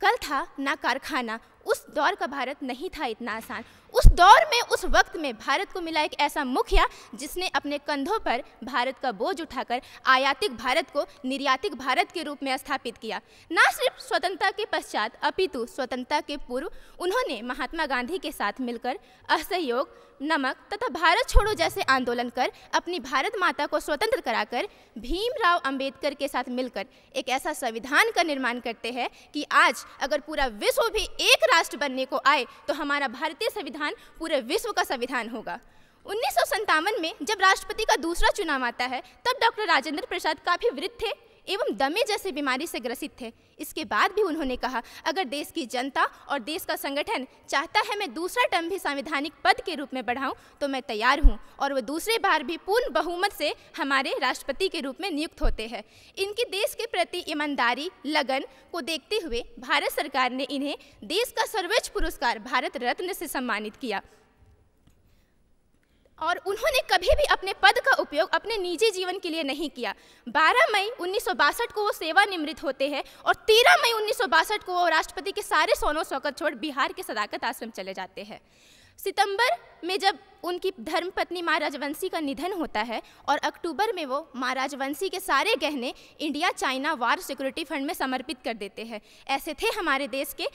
कल था ना कारखाना उस दौर का भारत नहीं था इतना आसान उस दौर में उस वक्त में भारत को मिला एक ऐसा मुखिया जिसने अपने कंधों पर भारत का बोझ उठाकर आयातिक भारत को निर्यातिक भारत के रूप में स्थापित किया न सिर्फ स्वतंत्रता के पश्चात अपितु स्वतंत्रता के पूर्व उन्होंने महात्मा गांधी के साथ मिलकर असहयोग नमक तथा भारत छोड़ो जैसे आंदोलन कर अपनी भारत माता को स्वतंत्र कराकर भीमराव अंबेडकर के साथ मिलकर एक ऐसा संविधान का निर्माण करते हैं कि आज अगर पूरा विश्व भी एक राष्ट्र बनने को आए तो हमारा भारतीय संविधान संविधान पूरे विश्व का संविधान होगा उन्नीस में जब राष्ट्रपति का दूसरा चुनाव आता है तब डॉक्टर राजेंद्र प्रसाद काफ़ी वृद्ध थे एवं दमे जैसे बीमारी से ग्रसित थे इसके बाद भी उन्होंने कहा अगर देश की जनता और देश का संगठन चाहता है मैं दूसरा टर्म भी संवैधानिक पद के रूप में बढ़ाऊं तो मैं तैयार हूं और वह दूसरे बार भी पूर्ण बहुमत से हमारे राष्ट्रपति के रूप में नियुक्त होते हैं इनकी देश के प्रति ईमानदारी लगन को देखते हुए भारत सरकार ने इन्हें देश का सर्वोच्च पुरस्कार भारत रत्न से सम्मानित किया और उन्होंने कभी भी अपने पद का उपयोग अपने निजी जीवन के लिए नहीं किया 12 मई उन्नीस को वो सेवानिवृत्त होते हैं और 13 मई उन्नीस को वो राष्ट्रपति के सारे सोनो शौकत छोड़ बिहार के सदाकत आश्रम चले जाते हैं सितंबर में जब उनकी धर्मपत्नी महाराज वंशी का निधन होता है और अक्टूबर में वो महाराज वंशी के सारे गहने India China war security fund में समर्पित कर देते हैं ऐसे थे हमारे देश के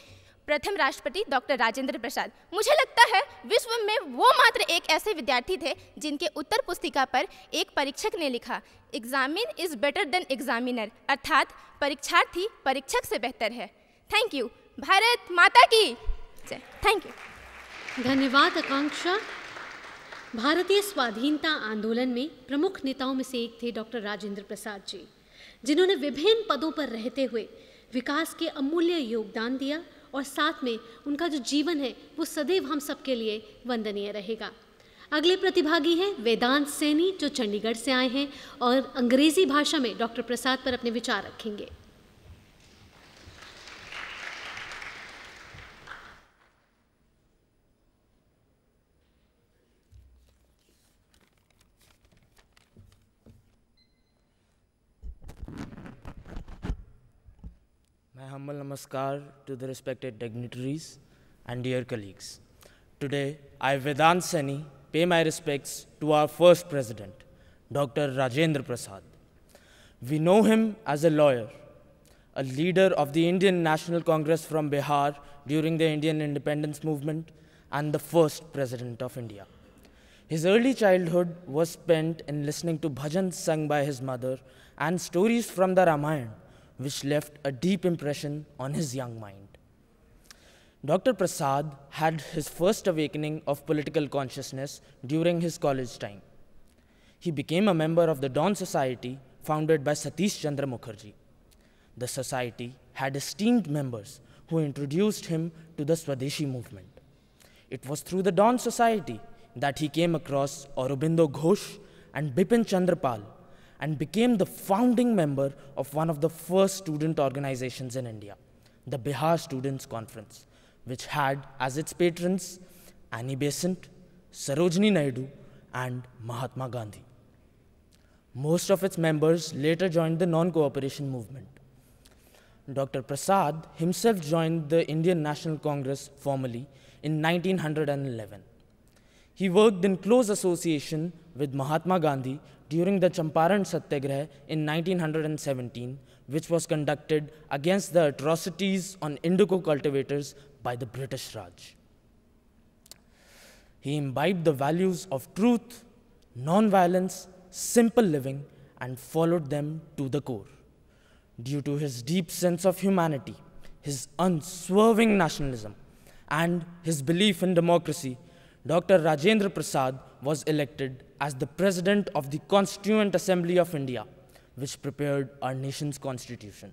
प्रथम राष्ट्रपति डॉक्टर राजेंद्र प्रसाद मुझे लगता है विश्व में वो मात्र एक ऐसे विद्यार्थी थे जिनके उत्तर पुस्तिका पर एक परीक्षक ने लिखा examinee is better than examiner अर्थात परीक्षार्थी परीक्षक से बेहतर है थैंक यू भारत माता की थैंक यू धन्यवाद आकांक्षा भारतीय स्वाधीनता आंदोलन में प्रमुख नेताओं में से एक थे डॉक्टर राजेंद्र प्रसाद जी जिन्होंने विभिन्न पदों पर रहते हुए विकास के अमूल्य योगदान दिया और साथ में उनका जो जीवन है वो सदैव हम सबके लिए वंदनीय रहेगा अगले प्रतिभागी हैं वेदांत सैनी जो चंडीगढ़ से आए हैं और अंग्रेज़ी भाषा में डॉक्टर प्रसाद पर अपने विचार रखेंगे humble namaskar to the respected dignitaries and dear colleagues. Today, I, Vedant Seni, pay my respects to our first president, Dr. Rajendra Prasad. We know him as a lawyer, a leader of the Indian National Congress from Bihar during the Indian independence movement, and the first president of India. His early childhood was spent in listening to bhajans sung by his mother and stories from the Ramayana which left a deep impression on his young mind. Dr. Prasad had his first awakening of political consciousness during his college time. He became a member of the Dawn Society founded by Satish Chandra Mukherjee. The society had esteemed members who introduced him to the Swadeshi movement. It was through the Dawn Society that he came across Aurobindo Ghosh and Bipin Chandrapal, and became the founding member of one of the first student organizations in India, the Bihar Students Conference, which had as its patrons Annie Besant, Sarojini Naidu, and Mahatma Gandhi. Most of its members later joined the non-cooperation movement. Dr. Prasad himself joined the Indian National Congress formally in 1911. He worked in close association with Mahatma Gandhi during the Champaran Satyagraha in 1917, which was conducted against the atrocities on indigo cultivators by the British Raj. He imbibed the values of truth, non-violence, simple living, and followed them to the core. Due to his deep sense of humanity, his unswerving nationalism, and his belief in democracy, Dr. Rajendra Prasad was elected as the President of the Constituent Assembly of India, which prepared our nation's constitution.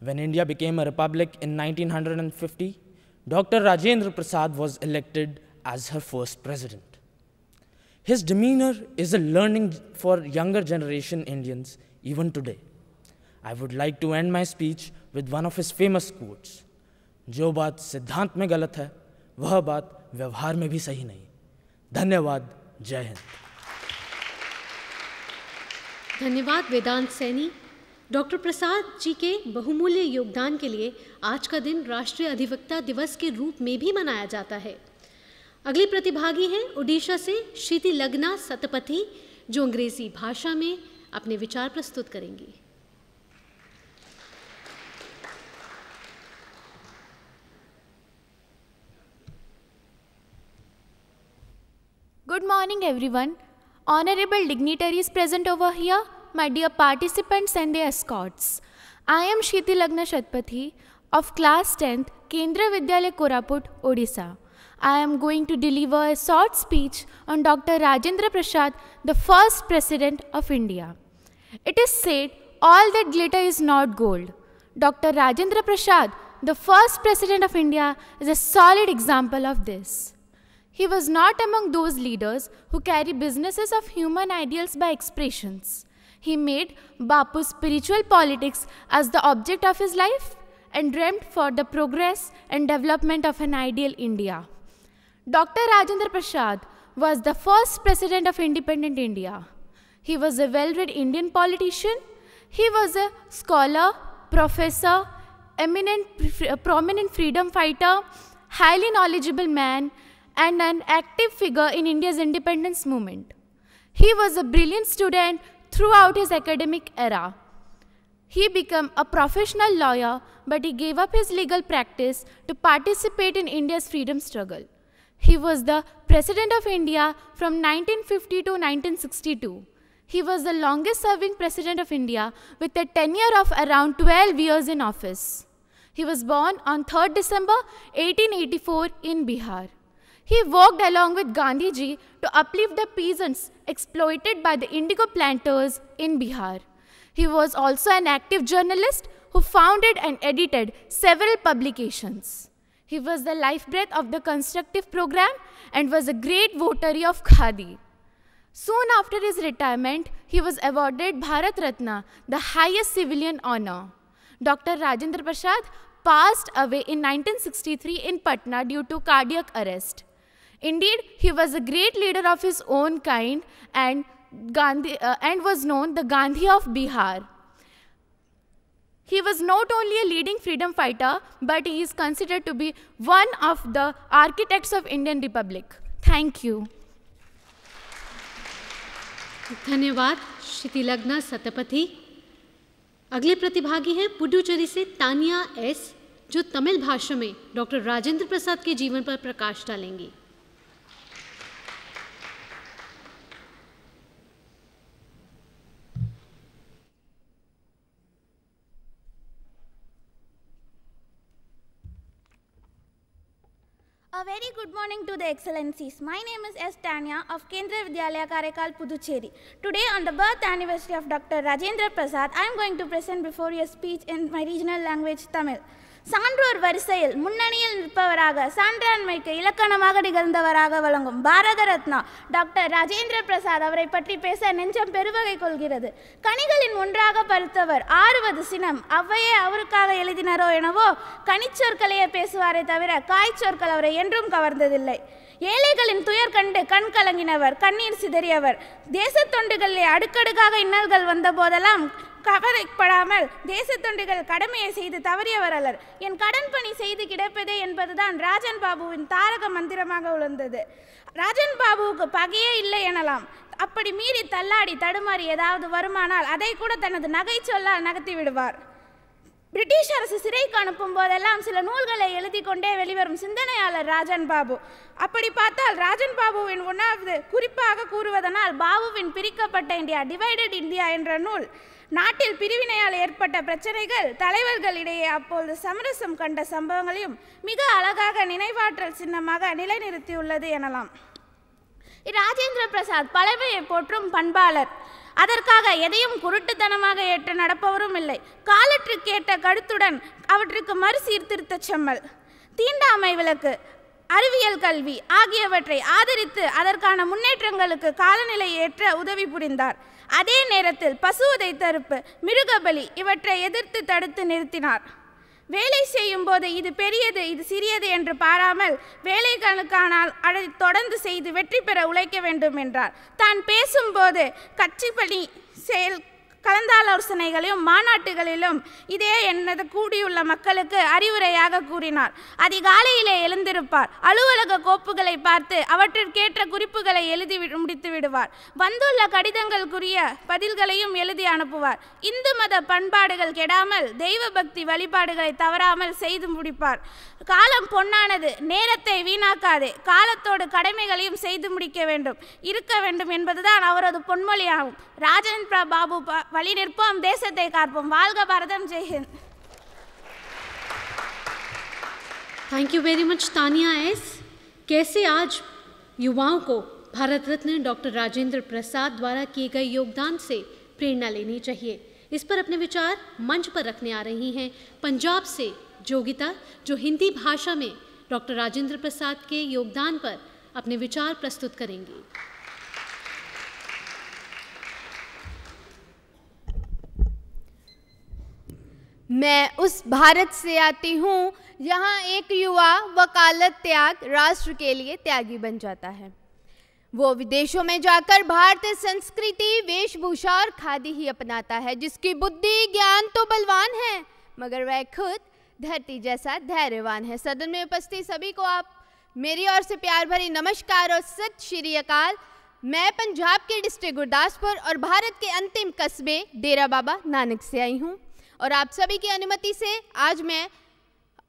When India became a republic in 1950, Dr. Rajendra Prasad was elected as her first president. His demeanor is a learning for younger generation Indians even today. I would like to end my speech with one of his famous quotes. जो बात सिद्धांत में गलत है वह बात व्यवहार में भी सही नहीं धन्यवाद जय हिंद धन्यवाद वेदांत सैनी डॉक्टर प्रसाद जी के बहुमूल्य योगदान के लिए आज का दिन राष्ट्रीय अधिवक्ता दिवस के रूप में भी मनाया जाता है अगले प्रतिभागी हैं उड़ीसा से श्रीति लगना सतपथी जो अंग्रेजी भाषा में अपने विचार प्रस्तुत करेंगी Good morning, everyone. Honorable dignitaries present over here, my dear participants and their escorts. I am Shiti Lagna Shatpathi of Class 10th, Kendra Vidyalaya Koraput, Odisha. I am going to deliver a short speech on Dr. Rajendra Prasad, the first President of India. It is said all that glitter is not gold. Dr. Rajendra Prasad, the first President of India, is a solid example of this. He was not among those leaders who carry businesses of human ideals by expressions. He made Bapu's spiritual politics as the object of his life and dreamt for the progress and development of an ideal India. Dr. Rajendra Prasad was the first president of independent India. He was a well-read Indian politician. He was a scholar, professor, eminent, prominent freedom fighter, highly knowledgeable man, and an active figure in India's independence movement. He was a brilliant student throughout his academic era. He became a professional lawyer, but he gave up his legal practice to participate in India's freedom struggle. He was the President of India from 1950 to 1962. He was the longest serving President of India with a tenure of around 12 years in office. He was born on 3rd December 1884 in Bihar. He worked along with Gandhiji to uplift the peasants exploited by the indigo planters in Bihar. He was also an active journalist who founded and edited several publications. He was the lifebreath of the constructive program and was a great votary of khadi. Soon after his retirement, he was awarded Bharat Ratna, the highest civilian honor. Dr. Rajendra Prasad passed away in 1963 in Patna due to cardiac arrest. Indeed, he was a great leader of his own kind and, Gandhi, uh, and was known the Gandhi of Bihar. He was not only a leading freedom fighter, but he is considered to be one of the architects of Indian Republic. Thank you. धन्यवाद श्री लग्ना अगले प्रतिभागी हैं पुडुचेरी से Tania S जो तमिल भाषा में doctor Rajendra प्रसाद के जीवन पर प्रकाश डालेंगी A very good morning to the Excellencies. My name is S. Tanya of Kendra Vidyalaya Karekal Puducherry. Today, on the birth anniversary of Dr. Rajendra Prasad, I am going to present before you a speech in my regional language, Tamil. சான்றோர் வரிசையில் முன்னணியில் நிற்பவராக சான்றாண்மைக்கு இலக்கணமாக நிகழ்ந்தவராக வழங்கும் Bharat Ratna doctor Rajendra Prasad அவரை பற்றி பேச நெஞ்சம் பெருவகை கொள்கிறது கனிகளின் ஒன்றாக பருத்தவர் ஆறுவது சினம் அவ்வையே அவருக்காக எழுதினரோ எனவோ கனிச்சொற்களையே பேசுவாரே தவிர காய்ச்சொற்கள் அவரை என்றும் கவர்ந்ததில்லை ஏழைகளின் துயர் கண்டு கண் கலங்கினவர் கண்ணீர் சிதறியவர் தேச தொண்டுகளில் அடுக்கடுக்காக இன்னல்கள் வந்த போதெல்லாம் கவலைப்படாமல் தேசத்தொண்டுகள் கடமையை செய்து தவறியவர் அலர் என் கடன் பணி செய்து கிடைப்பதே என்பதுதான் ராஜன் பாபுவின் தாரக மந்திரமாக உழந்தது ராஜன் பாபுவுக்கு பகையே இல்லை எனலாம் அப்படி மீறி தள்ளாடி தடுமாறி ஏதாவது வருமானால் அதை கூட தனது நகைச்சொல்லால் நகர்த்தி விடுவார் பிரிட்டிஷ் அரசு சிறைக்கு அனுப்பும் போதெல்லாம் சில நூல்களை எழுதி கொண்டே வெளிவரும் சிந்தனையாளர் ராஜன் பாபு அப்படி பார்த்தால் ராஜன் பாபுவின் ஒன்றாவது குறிப்பாக கூறுவதனால் பாபுவின் பிரிக்கப்பட்ட இந்தியா டிவைடட் இந்தியா என்ற நூல் நாட்டில் பிரிவினையால் ஏற்பட்ட பிரச்சனைகள் தலைவர்களிடையே அப்போது சமரசம் கண்ட சம்பவங்களையும் மிக அழகாக நினைவாற்றல் சின்னமாக நிலைநிறுத்தியுள்ளது எனலாம் ராஜேந்திர பிரசாத் பழமையை போற்றும் பண்பாளர் அதற்காக எதையும் குருட்டுத்தனமாக ஏற்று நடப்பவரும் இல்லை காலற்றுக்கேற்ற கருத்துடன் அவற்றுக்கு மறுசீர்திருத்தச் செம்மல் தீண்டாமை விளக்கு அறிவியல் கல்வி ஆகியவற்றை ஆதரித்து அதற்கான முன்னேற்றங்களுக்கு காலநிலை ஏற்ற உதவி புரிந்தார் அதே நேரத்தில் பசுவதை தருப்பு மிருகபலி இவற்றை எதிர்த்து தடுத்து நிறுத்தினார் வேலை செய்யும் போது இது பெரியது இது சிறியது என்று பாராமல் வேலைகளுக்கானால் அதை தொடர்ந்து செய்து வெற்றி பெற உழைக்க வேண்டும் என்றார் தான் பேசும்போது கட்சிப்பணி செயல் கலந்தாலோசனைகளையும் மாநாட்டுகளிலும் இதே எனது கூடியுள்ள மக்களுக்கு அறிவுரையாக கூறினார் அதிகாலையிலே எழுந்திருப்பார் அலுவலக கோப்புகளை பார்த்து அவற்றிற்கேற்ற குறிப்புகளை எழுதி முடித்து விடுவார் வந்துள்ள கடிதங்களுக்குரிய பதில்களையும் எழுதி அனுப்புவார் இந்து மத பண்பாடுகள் கெடாமல் தெய்வ பக்தி வழிபாடுகளை தவறாமல் செய்து முடிப்பார் காலம் பொன்னானது நேரத்தை வீணாக்காதே காலத்தோடு கடமைகளையும் செய்து முடிக்க வேண்டும் இருக்க வேண்டும் என்பதுதான் அவரது பொன்மொழியாகும் ராஜேந்திர பாபு வழி நிற்போம் தேசத்தை காப்போம் வாழ்க பாரதம் Jai Hind thank you very much Tania S कैसे आज युवाओं को भारत रत्न डॉक्टर राजेंद्र प्रसाद द्वारा किए गए योगदान से प्रेरणा लेनी चाहिए इस पर अपने विचार मंच पर रखने आ रही हैं पंजाब से जोगिता जो हिंदी भाषा में डॉक्टर राजेंद्र प्रसाद के योगदान पर अपने विचार प्रस्तुत करेंगी मैं उस भारत से आती हूँ यहाँ एक युवा वकालत त्याग राष्ट्र के लिए त्यागी बन जाता है वो विदेशों में जाकर भारतीय संस्कृति वेशभूषा और खादी ही अपनाता है जिसकी बुद्धि ज्ञान तो बलवान है मगर वह खुद धरती जैसा धैर्यवान है सदन में उपस्थित सभी को आप मेरी ओर से प्यार भरी नमस्कार और सत श्री अकाल मैं पंजाब के डिस्ट्रिक्ट गुरदासपुर और भारत के अंतिम कस्बे डेरा बाबा नानक से आई हूँ और आप सभी की अनुमति से आज मैं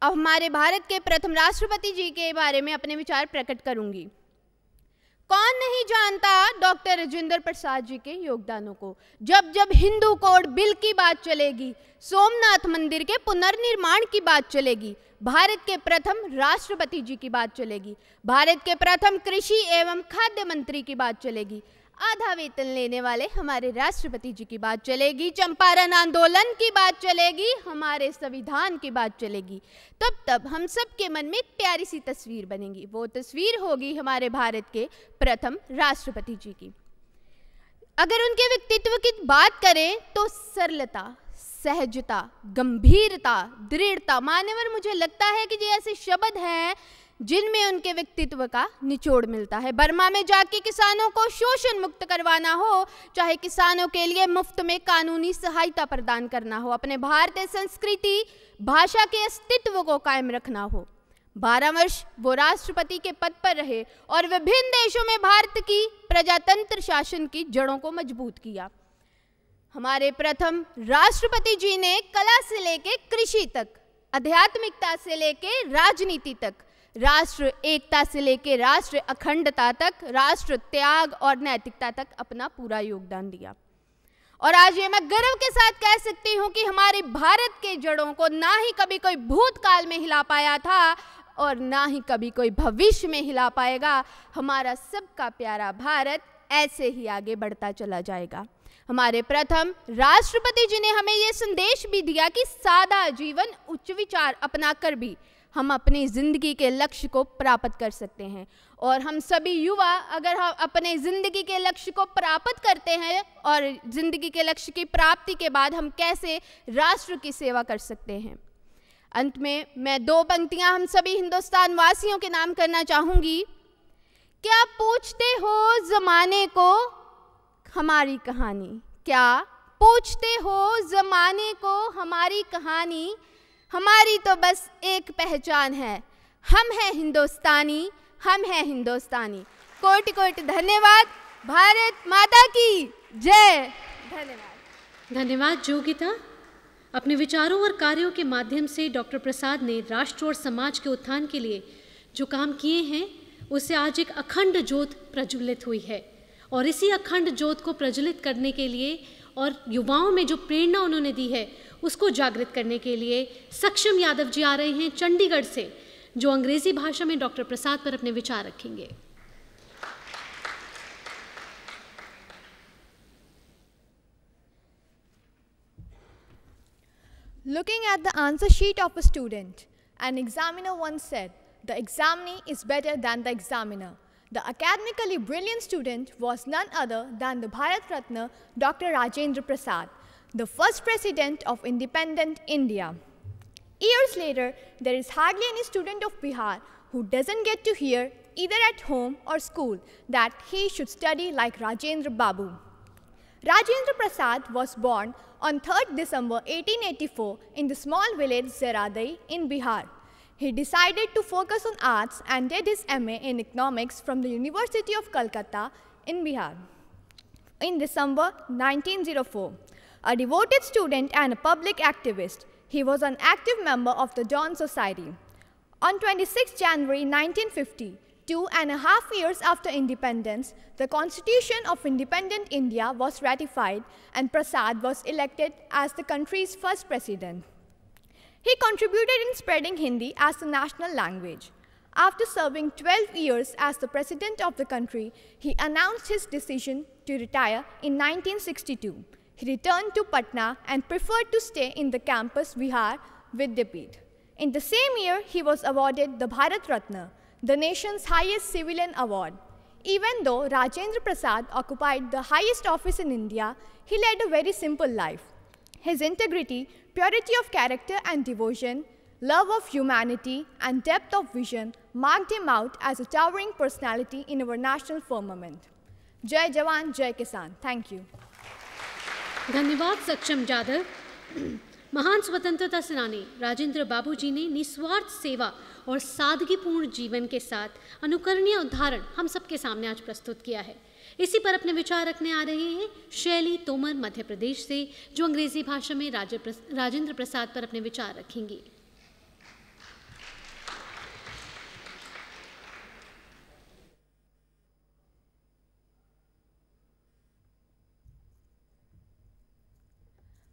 हमारे भारत के प्रथम राष्ट्रपति जी के बारे में अपने विचार प्रकट करूंगी कौन नहीं जानता डॉक्टर राजेंद्र प्रसाद जी के योगदानों को जब जब हिंदू कोड बिल की बात चलेगी सोमनाथ मंदिर के पुनर्निर्माण की बात चलेगी भारत के प्रथम राष्ट्रपति जी की बात चलेगी भारत के प्रथम कृषि एवं खाद्य मंत्री की बात चलेगी आधा वेतन लेने वाले हमारे राष्ट्रपति जी की बात चलेगी चंपारण आंदोलन की बात चलेगी हमारे संविधान की बात चलेगी तब तब हम सब के मन में प्यारी सी तस्वीर बनेगी वो तस्वीर होगी हमारे भारत के प्रथम राष्ट्रपति जी की अगर उनके व्यक्तित्व की बात करें तो सरलता सहजता गंभीरता दृढ़ता मान्यवर मुझे लगता है कि ये ऐसे शब्द हैं जिनमें उनके व्यक्तित्व का निचोड़ मिलता है बर्मा में जाके किसानों को शोषण मुक्त करवाना हो चाहे किसानों के लिए मुफ्त में कानूनी सहायता प्रदान करना हो अपने भारतीय संस्कृति भाषा के अस्तित्व को कायम रखना हो बारह वर्ष वो राष्ट्रपति के पद पर रहे और विभिन्न देशों में भारत की प्रजातंत्र शासन की जड़ों को मजबूत किया हमारे प्रथम राष्ट्रपति जी ने कला से लेके कृषि तक आध्यात्मिकता से लेके राजनीति तक राष्ट्र एकता से लेकर राष्ट्र अखंडता तक राष्ट्र त्याग और नैतिकता तक अपना पूरा योगदान दिया और आज ये मैं गर्व के साथ कह सकती हूँ कि हमारे भारत के जड़ों को ना ही कभी कोई भूतकाल में हिला पाया था और ना ही कभी कोई भविष्य में हिला पाएगा हमारा सबका प्यारा भारत ऐसे ही आगे बढ़ता चला जाएगा हमारे प्रथम राष्ट्रपति जी ने हमें यह संदेश भी दिया कि सादा जीवन उच्च विचार अपना कर भी हम अपनी ज़िंदगी के लक्ष्य को प्राप्त कर सकते हैं और हम सभी युवा अगर हम अपने ज़िंदगी के लक्ष्य को प्राप्त करते हैं और ज़िंदगी के लक्ष्य की प्राप्ति के बाद हम कैसे राष्ट्र की सेवा कर सकते हैं अंत में मैं दो पंक्तियां हम सभी हिंदुस्तान वासियों के नाम करना चाहूँगी क्या पूछते हो ज़माने को हमारी कहानी क्या पूछते हो ज़माने को हमारी कहानी हमारी तो बस एक पहचान है हम हैं हिंदुस्तानी हम हैं हिंदुस्तानी कोटि कोटि धन्यवाद भारत माता की जय धन्यवाद धन्यवाद जोगिता अपने विचारों और कार्यों के माध्यम से डॉक्टर प्रसाद ने राष्ट्र और समाज के उत्थान के लिए जो काम किए हैं उससे आज एक अखंड ज्योत प्रज्वलित हुई है और इसी अखंड ज्योत को प्रज्वलित करने के लिए और युवाओं में जो प्रेरणा उन्होंने दी है उसको जागृत करने के लिए सक्षम यादव जी आ रहे हैं चंडीगढ़ से जो अंग्रेजी भाषा में डॉक्टर प्रसाद पर अपने विचार रखेंगे looking at the answer sheet of a student an examiner once said the examinee is better than the examiner the academically brilliant student was none other than the Bharat Ratna doctor Rajendra Prasad the first president of independent India. Years later, there is hardly any student of Bihar who doesn't get to hear, either at home or school, that he should study like Rajendra Babu. Rajendra Prasad was born on 3rd December 1884 in the small village Zeradai in Bihar. He decided to focus on arts and did his MA in economics from the University of Calcutta in Bihar in December 1904 a devoted student and a public activist. He was an active member of the John Society. On 26 January 1950, two and a half years after independence, the Constitution of Independent India was ratified and Prasad was elected as the country's first president. He contributed in spreading Hindi as the national language. After serving 12 years as the president of the country, he announced his decision to retire in 1962. He returned to Patna and preferred to stay in the campus Vihar Vidyapeeth. In the same year, he was awarded the Bharat Ratna, the nation's highest civilian award. Even though Rajendra Prasad occupied the highest office in India, he led a very simple life. His integrity, purity of character and devotion, love of humanity, and depth of vision marked him out as a towering personality in our national firmament. Jai Jawan, Jai Kisan. Thank you. धन्यवाद सक्षम जाधव महान स्वतंत्रता सेनानी राजेंद्र बाबूजी ने निस्वार्थ सेवा और सादगीपूर्ण जीवन के साथ अनुकरणीय उदाहरण हम सबके सामने आज प्रस्तुत किया है इसी पर अपने विचार रखने आ रहे हैं शैली तोमर मध्य प्रदेश से जो अंग्रेजी भाषा में राजेंद्र प्रसाद पर अपने विचार रखेंगी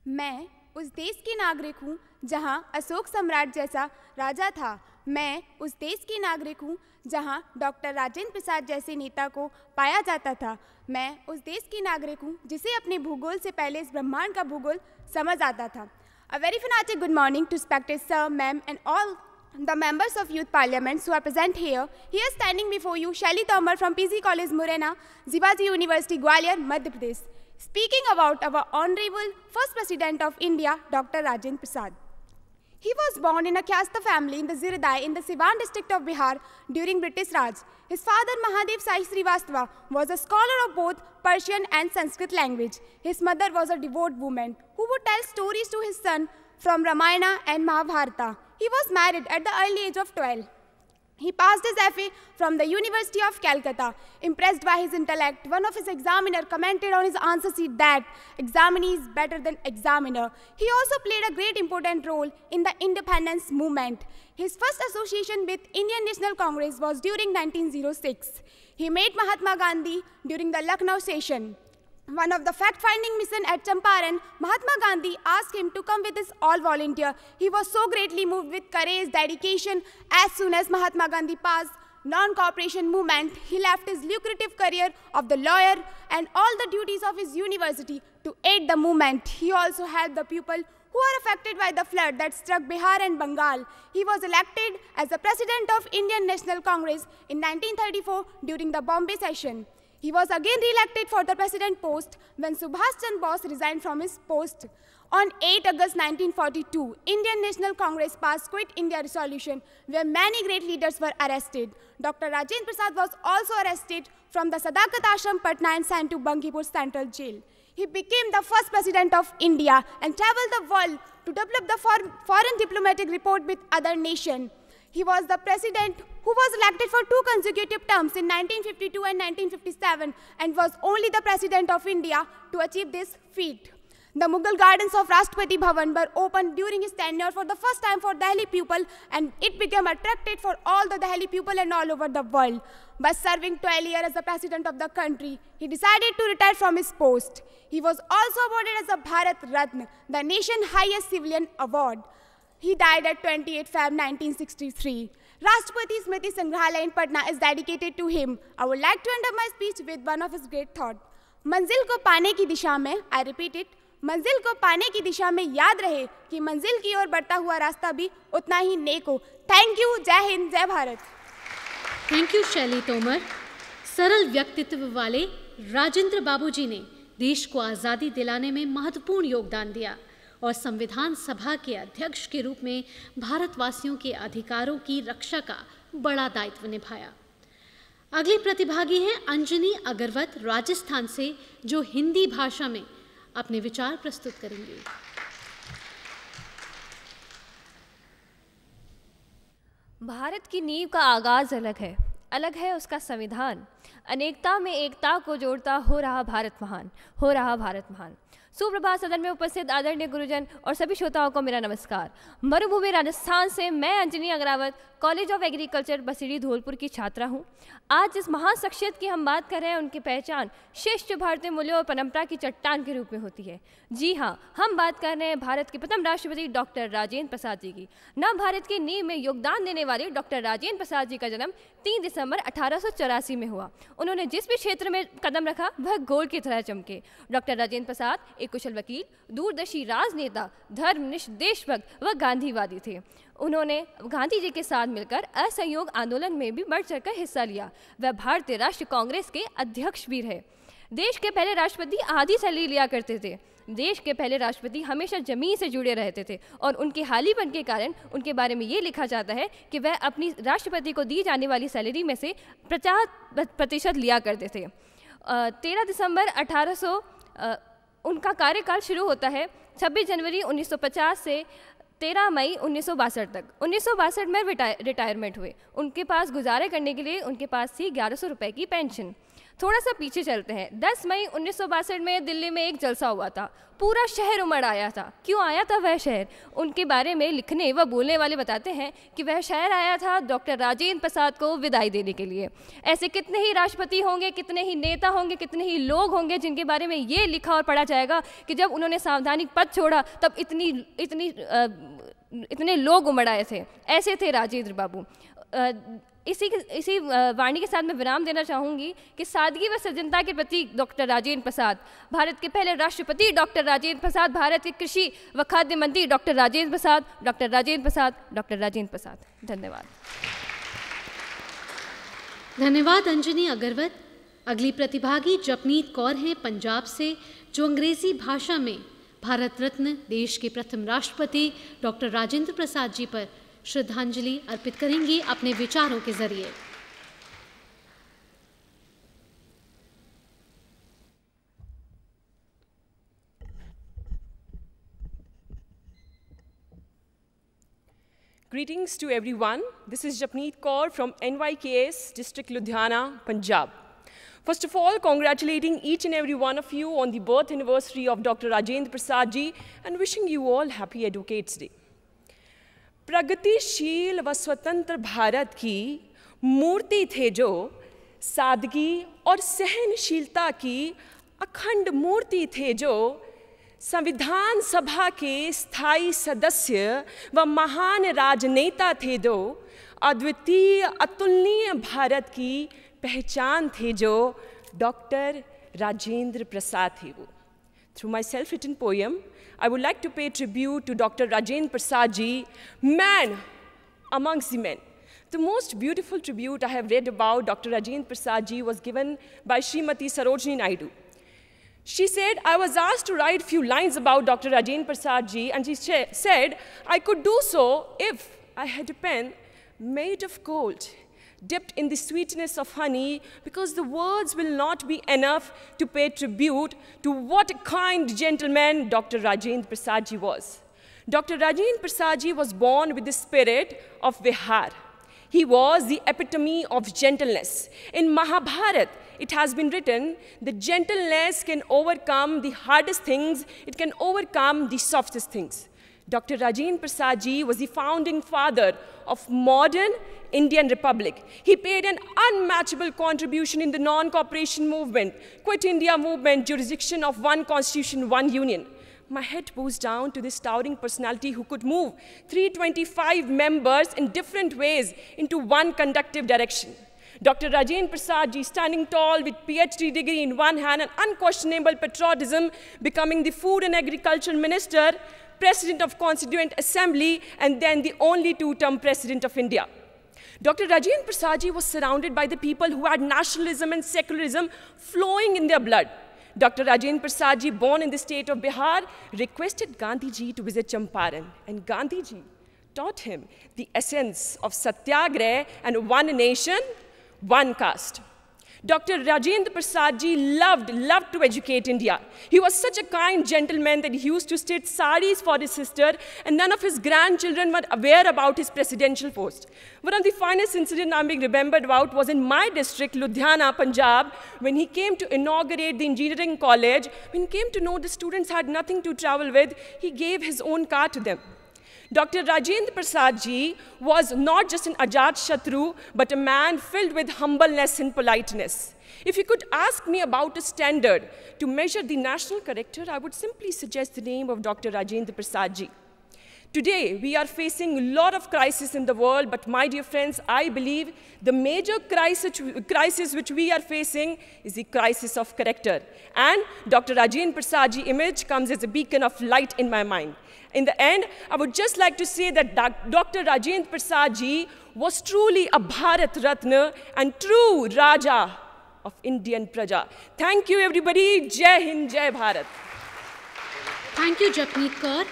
मैं उस देश की नागरिक हूँ जहाँ अशोक सम्राट जैसा राजा था मैं उस देश की नागरिक हूँ जहाँ डॉक्टर राजेंद्र प्रसाद जैसे नेता को पाया जाता था मैं उस देश की नागरिक हूँ जिसे अपने भूगोल से पहले इस ब्रह्मांड का भूगोल समझ आता था a very fanatic good morning to respected sir ma'am and all the members of youth parliament who are present here he are standing before you Shaili Tomar from P G college Morena जिबाजी university Gwalior Madhya Pradesh Speaking about our Honorable First President of India, Dr. Rajendra Prasad. He was born in a Khyasta family in the Ziradai in the Sivan district of Bihar during British Raj. His father Mahadev Sai Srivastava was a scholar of both Persian and Sanskrit language. His mother was a devout woman who would tell stories to his son from Ramayana and Mahabharata. He was married at the early age of 12. He passed his FA from the University of Calcutta. Impressed by his intellect, one of his examiner commented on his answer sheet that examinee is better than examiner. He also played a great important role in the independence movement. His first association with Indian National Congress was during 1906. He met Mahatma Gandhi during the Lucknow session one of the fact-finding mission at Champaran, Mahatma Gandhi asked him to come with his all-volunteer. He was so greatly moved with courage, dedication. As soon as Mahatma Gandhi passed, non-cooperation movement, he left his lucrative career of the lawyer and all the duties of his university to aid the movement. He also helped the people who were affected by the flood that struck Bihar and Bengal. He was elected as the president of Indian National Congress in 1934 during the Bombay session. He was again re-elected for the president post when Subhash Chandra Bose resigned from his post. On 8 August 1942, Indian National Congress passed Quit India Resolution, where many great leaders were arrested. Dr. Rajendra Prasad was also arrested from the Sadakat Ashram, Patna and sent to Bangipur Central Jail. He became the first president of India and traveled the world to develop the foreign diplomatic report with other nations. He was the president who was elected for two consecutive terms in 1952 and 1957 and was only the President of India to achieve this feat. The Mughal gardens of Rashtrapati Bhavan were opened during his tenure for the first time for Delhi people and it became attractive for all the Delhi people and all over the world. By serving 12 years as the president of the country, he decided to retire from his post. He was also awarded as a Bharat Ratna, the nation's highest civilian award. He died at 28 Feb 1963. राष्ट्रपति स्मृति संग्रहालय in Patna is dedicated to him I would like to end my speech with one of his great thought मंजिल को पाने की दिशा में I repeat it मंजिल को पाने की दिशा में याद रहे कि मंजिल की ओर बढ़ता हुआ रास्ता भी उतना ही नेक हो थैंक यू जय हिंद जय भारत थैंक यू शैली तोमर सरल व्यक्तित्व वाले राजेंद्र बाबूजी ने देश को आज़ादी दिलाने में महत्वपूर्ण योगदान दिया और संविधान सभा के अध्यक्ष के रूप में भारतवासियों के अधिकारों की रक्षा का बड़ा दायित्व निभाया अगली प्रतिभागी हैं अंजनी अगरवत राजस्थान से जो हिंदी भाषा में अपने विचार प्रस्तुत करेंगे भारत की नींव का आगाज अलग है अलग है उसका संविधान अनेकता में एकता को जोड़ता हो रहा भारत महान हो रहा भारत महान सुप्रभात सदन में उपस्थित आदरणीय गुरुजन और सभी श्रोताओं को मेरा नमस्कार मरुभूमि राजस्थान से मैं Anjani Agrawat college of agriculture Basedi Dholpur की छात्रा हूँ आज जिस महान शख्सियत की हम बात कर रहे हैं उनकी पहचान श्रेष्ठ भारतीय मूल्यों और परंपरा की चट्टान के रूप में होती है जी हाँ हम बात कर रहे हैं भारत के प्रथम राष्ट्रपति डॉक्टर राजेंद्र प्रसाद जी की नव भारत की नींव में योगदान देने वाले डॉक्टर राजेंद्र प्रसाद जी का जन्म तीन दिसंबर अठारह में हुआ उन्होंने जिस भी क्षेत्र में कदम रखा वह गोल की तरह चमके डॉक्टर राजेंद्र प्रसाद एक कुशल वकील दूरदर्शी राजनेता धर्मनिष्ठ देशभक्त व गांधीवादी थे उन्होंने गांधी जी के साथ मिलकर असहयोग आंदोलन में भी बढ़ चढ़कर हिस्सा लिया वह भारतीय राष्ट्रीय कांग्रेस के अध्यक्ष भी रहे देश के पहले राष्ट्रपति आधी सैलरी लिया करते थे देश के पहले राष्ट्रपति हमेशा जमीन से जुड़े रहते थे और उनके हालीपन के कारण उनके बारे में ये लिखा जाता है कि वह अपनी राष्ट्रपति को दी जाने वाली सैलरी में से पचास प्रतिशत लिया करते थे तेरह दिसंबर अठारह उनका कार्यकाल शुरू होता है 26 जनवरी 1950 से 13 मई उन्नीस तक उन्नीस में रिटायरमेंट हुए उनके पास गुजारे करने के लिए उनके पास थी ग्यारह सौ की पेंशन थोड़ा सा पीछे चलते हैं 10 मई उन्नीस में दिल्ली में एक जलसा हुआ था पूरा शहर उमड़ आया था क्यों आया था वह शहर उनके बारे में लिखने व बोलने वाले बताते हैं कि वह शहर आया था डॉक्टर राजेंद्र प्रसाद को विदाई देने के लिए ऐसे कितने ही राष्ट्रपति होंगे कितने ही नेता होंगे कितने ही लोग होंगे जिनके बारे में ये लिखा और पढ़ा जाएगा कि जब उन्होंने सावधानिक पद छोड़ा तब इतनी इतनी आ, इतने लोग उमड़ आए थे ऐसे थे राजेंद्र बाबू इसी इसी वाणी के साथ मैं विराम देना चाहूँगी कि सादगी व सज्जनता के प्रतीक डॉक्टर राजेंद्र प्रसाद भारत के पहले राष्ट्रपति डॉक्टर राजेंद्र प्रसाद भारत के कृषि व खाद्य मंत्री doctor Rajendra Prasad doctor Rajendra Prasad doctor Rajendra Prasad धन्यवाद धन्यवाद अंजनी अगरवत अगली प्रतिभागी जपनीत कौर हैं पंजाब से जो अंग्रेजी भाषा में भारत रत्न देश के प्रथम राष्ट्रपति डॉक्टर राजेंद्र प्रसाद जी पर श्रद्धांजलि अर्पित करेंगे अपने विचारों के जरिए Greetings to everyone. This is Japneet Kaur from NYKS, District Ludhiana, Punjab. First of all, congratulating each and every one of you on the birth anniversary of Dr. Rajendra Prasad ji and wishing you all happy Educates Day. प्रगतिशील व स्वतंत्र भारत की मूर्ति थे जो सादगी और सहनशीलता की अखंड मूर्ति थे जो संविधान सभा के स्थायी सदस्य व महान राजनेता थे जो अद्वितीय अतुलनीय भारत की पहचान थे जो डॉक्टर राजेंद्र प्रसाद थे वो through my self written poem I would like to pay tribute to Dr. Rajen Prasadji, man amongst the men. The most beautiful tribute I have read about Dr. Rajen Prasadji was given by Srimati Sarojini Naidu. She said, I was asked to write a few lines about Dr. Rajen Prasadji, and she said, I could do so if I had a pen made of gold dipped in the sweetness of honey, because the words will not be enough to pay tribute to what a kind gentleman Dr. Rajendra Prasadji was. Dr. Rajendra Prasadji was born with the spirit of Vihar. He was the epitome of gentleness. In Mahabharat, it has been written that gentleness can overcome the hardest things, it can overcome the softest things. Dr. Rajin Prasadji was the founding father of modern Indian Republic. He paid an unmatchable contribution in the non-cooperation movement, Quit India movement, jurisdiction of one constitution, one union. My head goes down to this towering personality who could move 325 members in different ways into one conductive direction. Dr. Rajen Prasadji, standing tall with PhD degree in one hand and unquestionable patriotism, becoming the Food and Agriculture Minister, President of Constituent Assembly, and then the only two-term President of India. Dr. Rajin Prasadji was surrounded by the people who had nationalism and secularism flowing in their blood. Dr. Rajin Prasadji, born in the state of Bihar, requested Gandhiji to visit Champaran, and Gandhiji taught him the essence of Satyagraha and one nation, one caste. Dr. Rajendra Prasad ji loved, loved to educate India. He was such a kind gentleman that he used to stitch saris for his sister, and none of his grandchildren were aware about his presidential post. One of the finest incidents I'm being remembered about was in my district, Ludhiana, Punjab, when he came to inaugurate the engineering college. When he came to know the students had nothing to travel with, he gave his own car to them. Dr. Rajendra Prasad ji was not just an Ajat Shatru, but a man filled with humbleness and politeness. If you could ask me about a standard to measure the national character, I would simply suggest the name of Dr. Rajendra Prasad ji. Today, we are facing a lot of crisis in the world, but my dear friends, I believe the major crisis, crisis which we are facing is the crisis of character. And Dr. Rajen Prasadji image comes as a beacon of light in my mind. In the end, I would just like to say that Dr. Rajendra Prasad ji was truly a Bharat Ratna and true Raja of Indian Praja. Thank you, everybody. Jai Hind, Jai Bharat. Thank you, Japneet Kaur.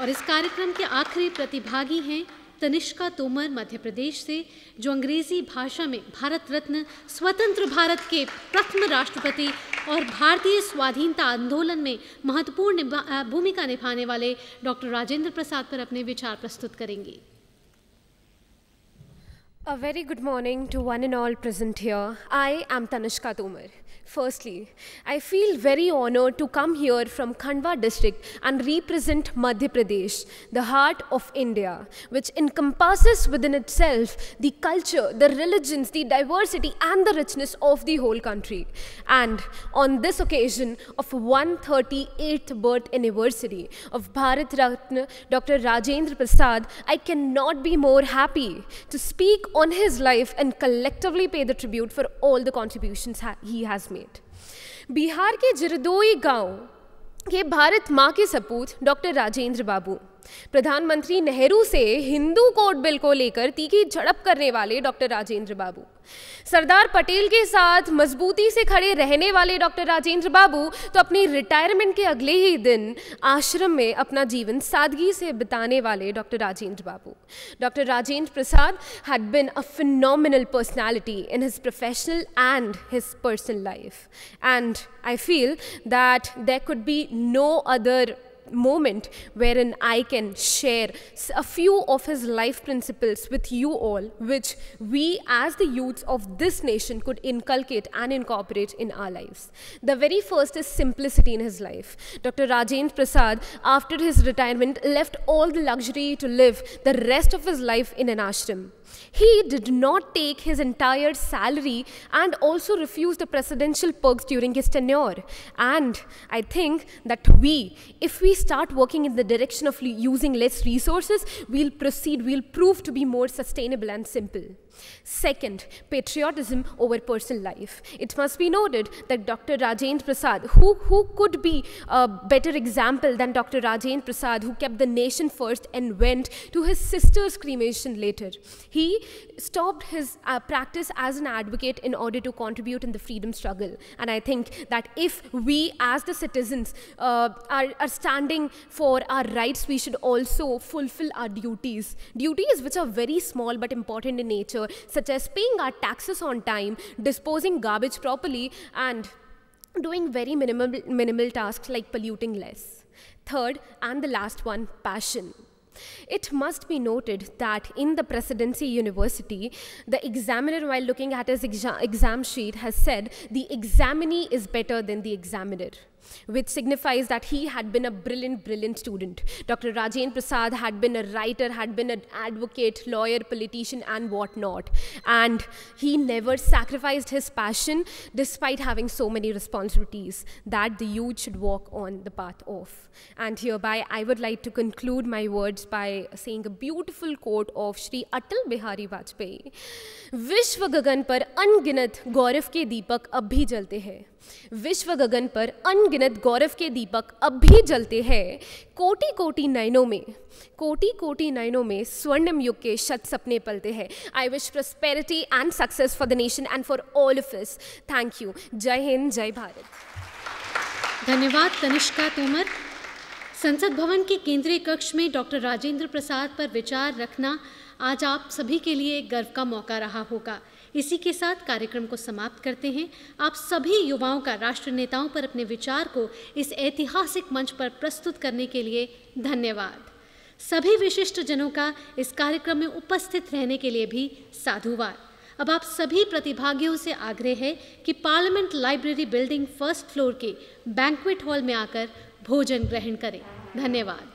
और इस कार्यक्रम के आखिरी प्रतिभागी हैं तनिष्का तोमर मध्य प्रदेश से जो अंग्रेजी भाषा में भारत रत्न स्वतंत्र भारत के प्रथम राष्ट्रपति और भारतीय स्वाधीनता आंदोलन में महत्वपूर्ण भूमिका निभाने वाले डॉक्टर राजेंद्र प्रसाद पर अपने विचार प्रस्तुत करेंगे A very good morning to one and all present here. I am Tanishka Firstly, I feel very honored to come here from Khandwa district and represent Madhya Pradesh, the heart of India, which encompasses within itself the culture, the religions, the diversity and the richness of the whole country. And on this occasion of 138th birth anniversary of Bharat Ratna Dr. Rajendra Prasad, I cannot be more happy to speak on his life and collectively pay the tribute for all the contributions he has made. Classmate Bihar के जिरदोई गांव के भारत माँ के सपूत doctor Rajendra बाबू प्रधानमंत्री नेहरू से Hindu code bill को लेकर तीखी झड़प करने वाले डॉक्टर राजेंद्र बाबू सरदार पटेल के साथ मजबूती से खड़े रहने वाले डॉक्टर राजेंद्र बाबू तो अपनी रिटायरमेंट के अगले ही दिन आश्रम में अपना जीवन सादगी से बिताने वाले doctor Rajendra Babu doctor Rajendra Prasad had been a phenomenal personality in his professional and his personal life and I feel that there could be no other moment wherein I can share a few of his life principles with you all, which we as the youths of this nation could inculcate and incorporate in our lives. The very first is simplicity in his life. Dr. Rajendra Prasad, after his retirement, left all the luxury to live the rest of his life in an ashram. He did not take his entire salary and also refused the presidential perks during his tenure. And I think that we, if we start working in the direction of using less resources, we'll proceed, we'll prove to be more sustainable and simple. Second, patriotism over personal life. It must be noted that Dr. Rajendra Prasad, who, who could be a better example than Dr. Rajendra Prasad, who kept the nation first and went to his sister's cremation later. He stopped his uh, practice as an advocate in order to contribute in the freedom struggle. And I think that if we as the citizens uh, are, are standing for our rights, we should also fulfill our duties. Duties which are very small but important in nature such as paying our taxes on time, disposing garbage properly, and doing very minimal, minimal tasks like polluting less. Third, and the last one, passion. It must be noted that in the Presidency University, the examiner, while looking at his exa exam sheet, has said the examinee is better than the examiner which signifies that he had been a brilliant, brilliant student. Dr. Rajan Prasad had been a writer, had been an advocate, lawyer, politician, and whatnot. And he never sacrificed his passion despite having so many responsibilities that the youth should walk on the path of. And hereby, I would like to conclude my words by saying a beautiful quote of Sri Atal Bihari Vajpayee Vishwa Gagan par anginat gaurav ke deepak abhi jalte hai. विश्व गगन पर अनगिनत गौरव के दीपक अब भी जलते हैं कोटि कोटि नयनों में कोटि कोटि नयनों में स्वर्णिम युग के शत सपने पलते हैं I wish prosperity and success for the nation and for all of us thank you जय हिंद जय भारत धन्यवाद तनिष्का तोमर संसद भवन के केंद्रीय कक्ष में डॉक्टर राजेंद्र प्रसाद पर विचार रखना आज आप सभी के लिए गर्व का मौका रहा होगा इसी के साथ कार्यक्रम को समाप्त करते हैं आप सभी युवाओं का राष्ट्र नेताओं पर अपने विचार को इस ऐतिहासिक मंच पर प्रस्तुत करने के लिए धन्यवाद सभी विशिष्ट जनों का इस कार्यक्रम में उपस्थित रहने के लिए भी साधुवाद अब आप सभी प्रतिभागियों से आग्रह है कि parliament library building first floor के बैंकवेट हॉल में आकर भोजन ग्रहण करें धन्यवाद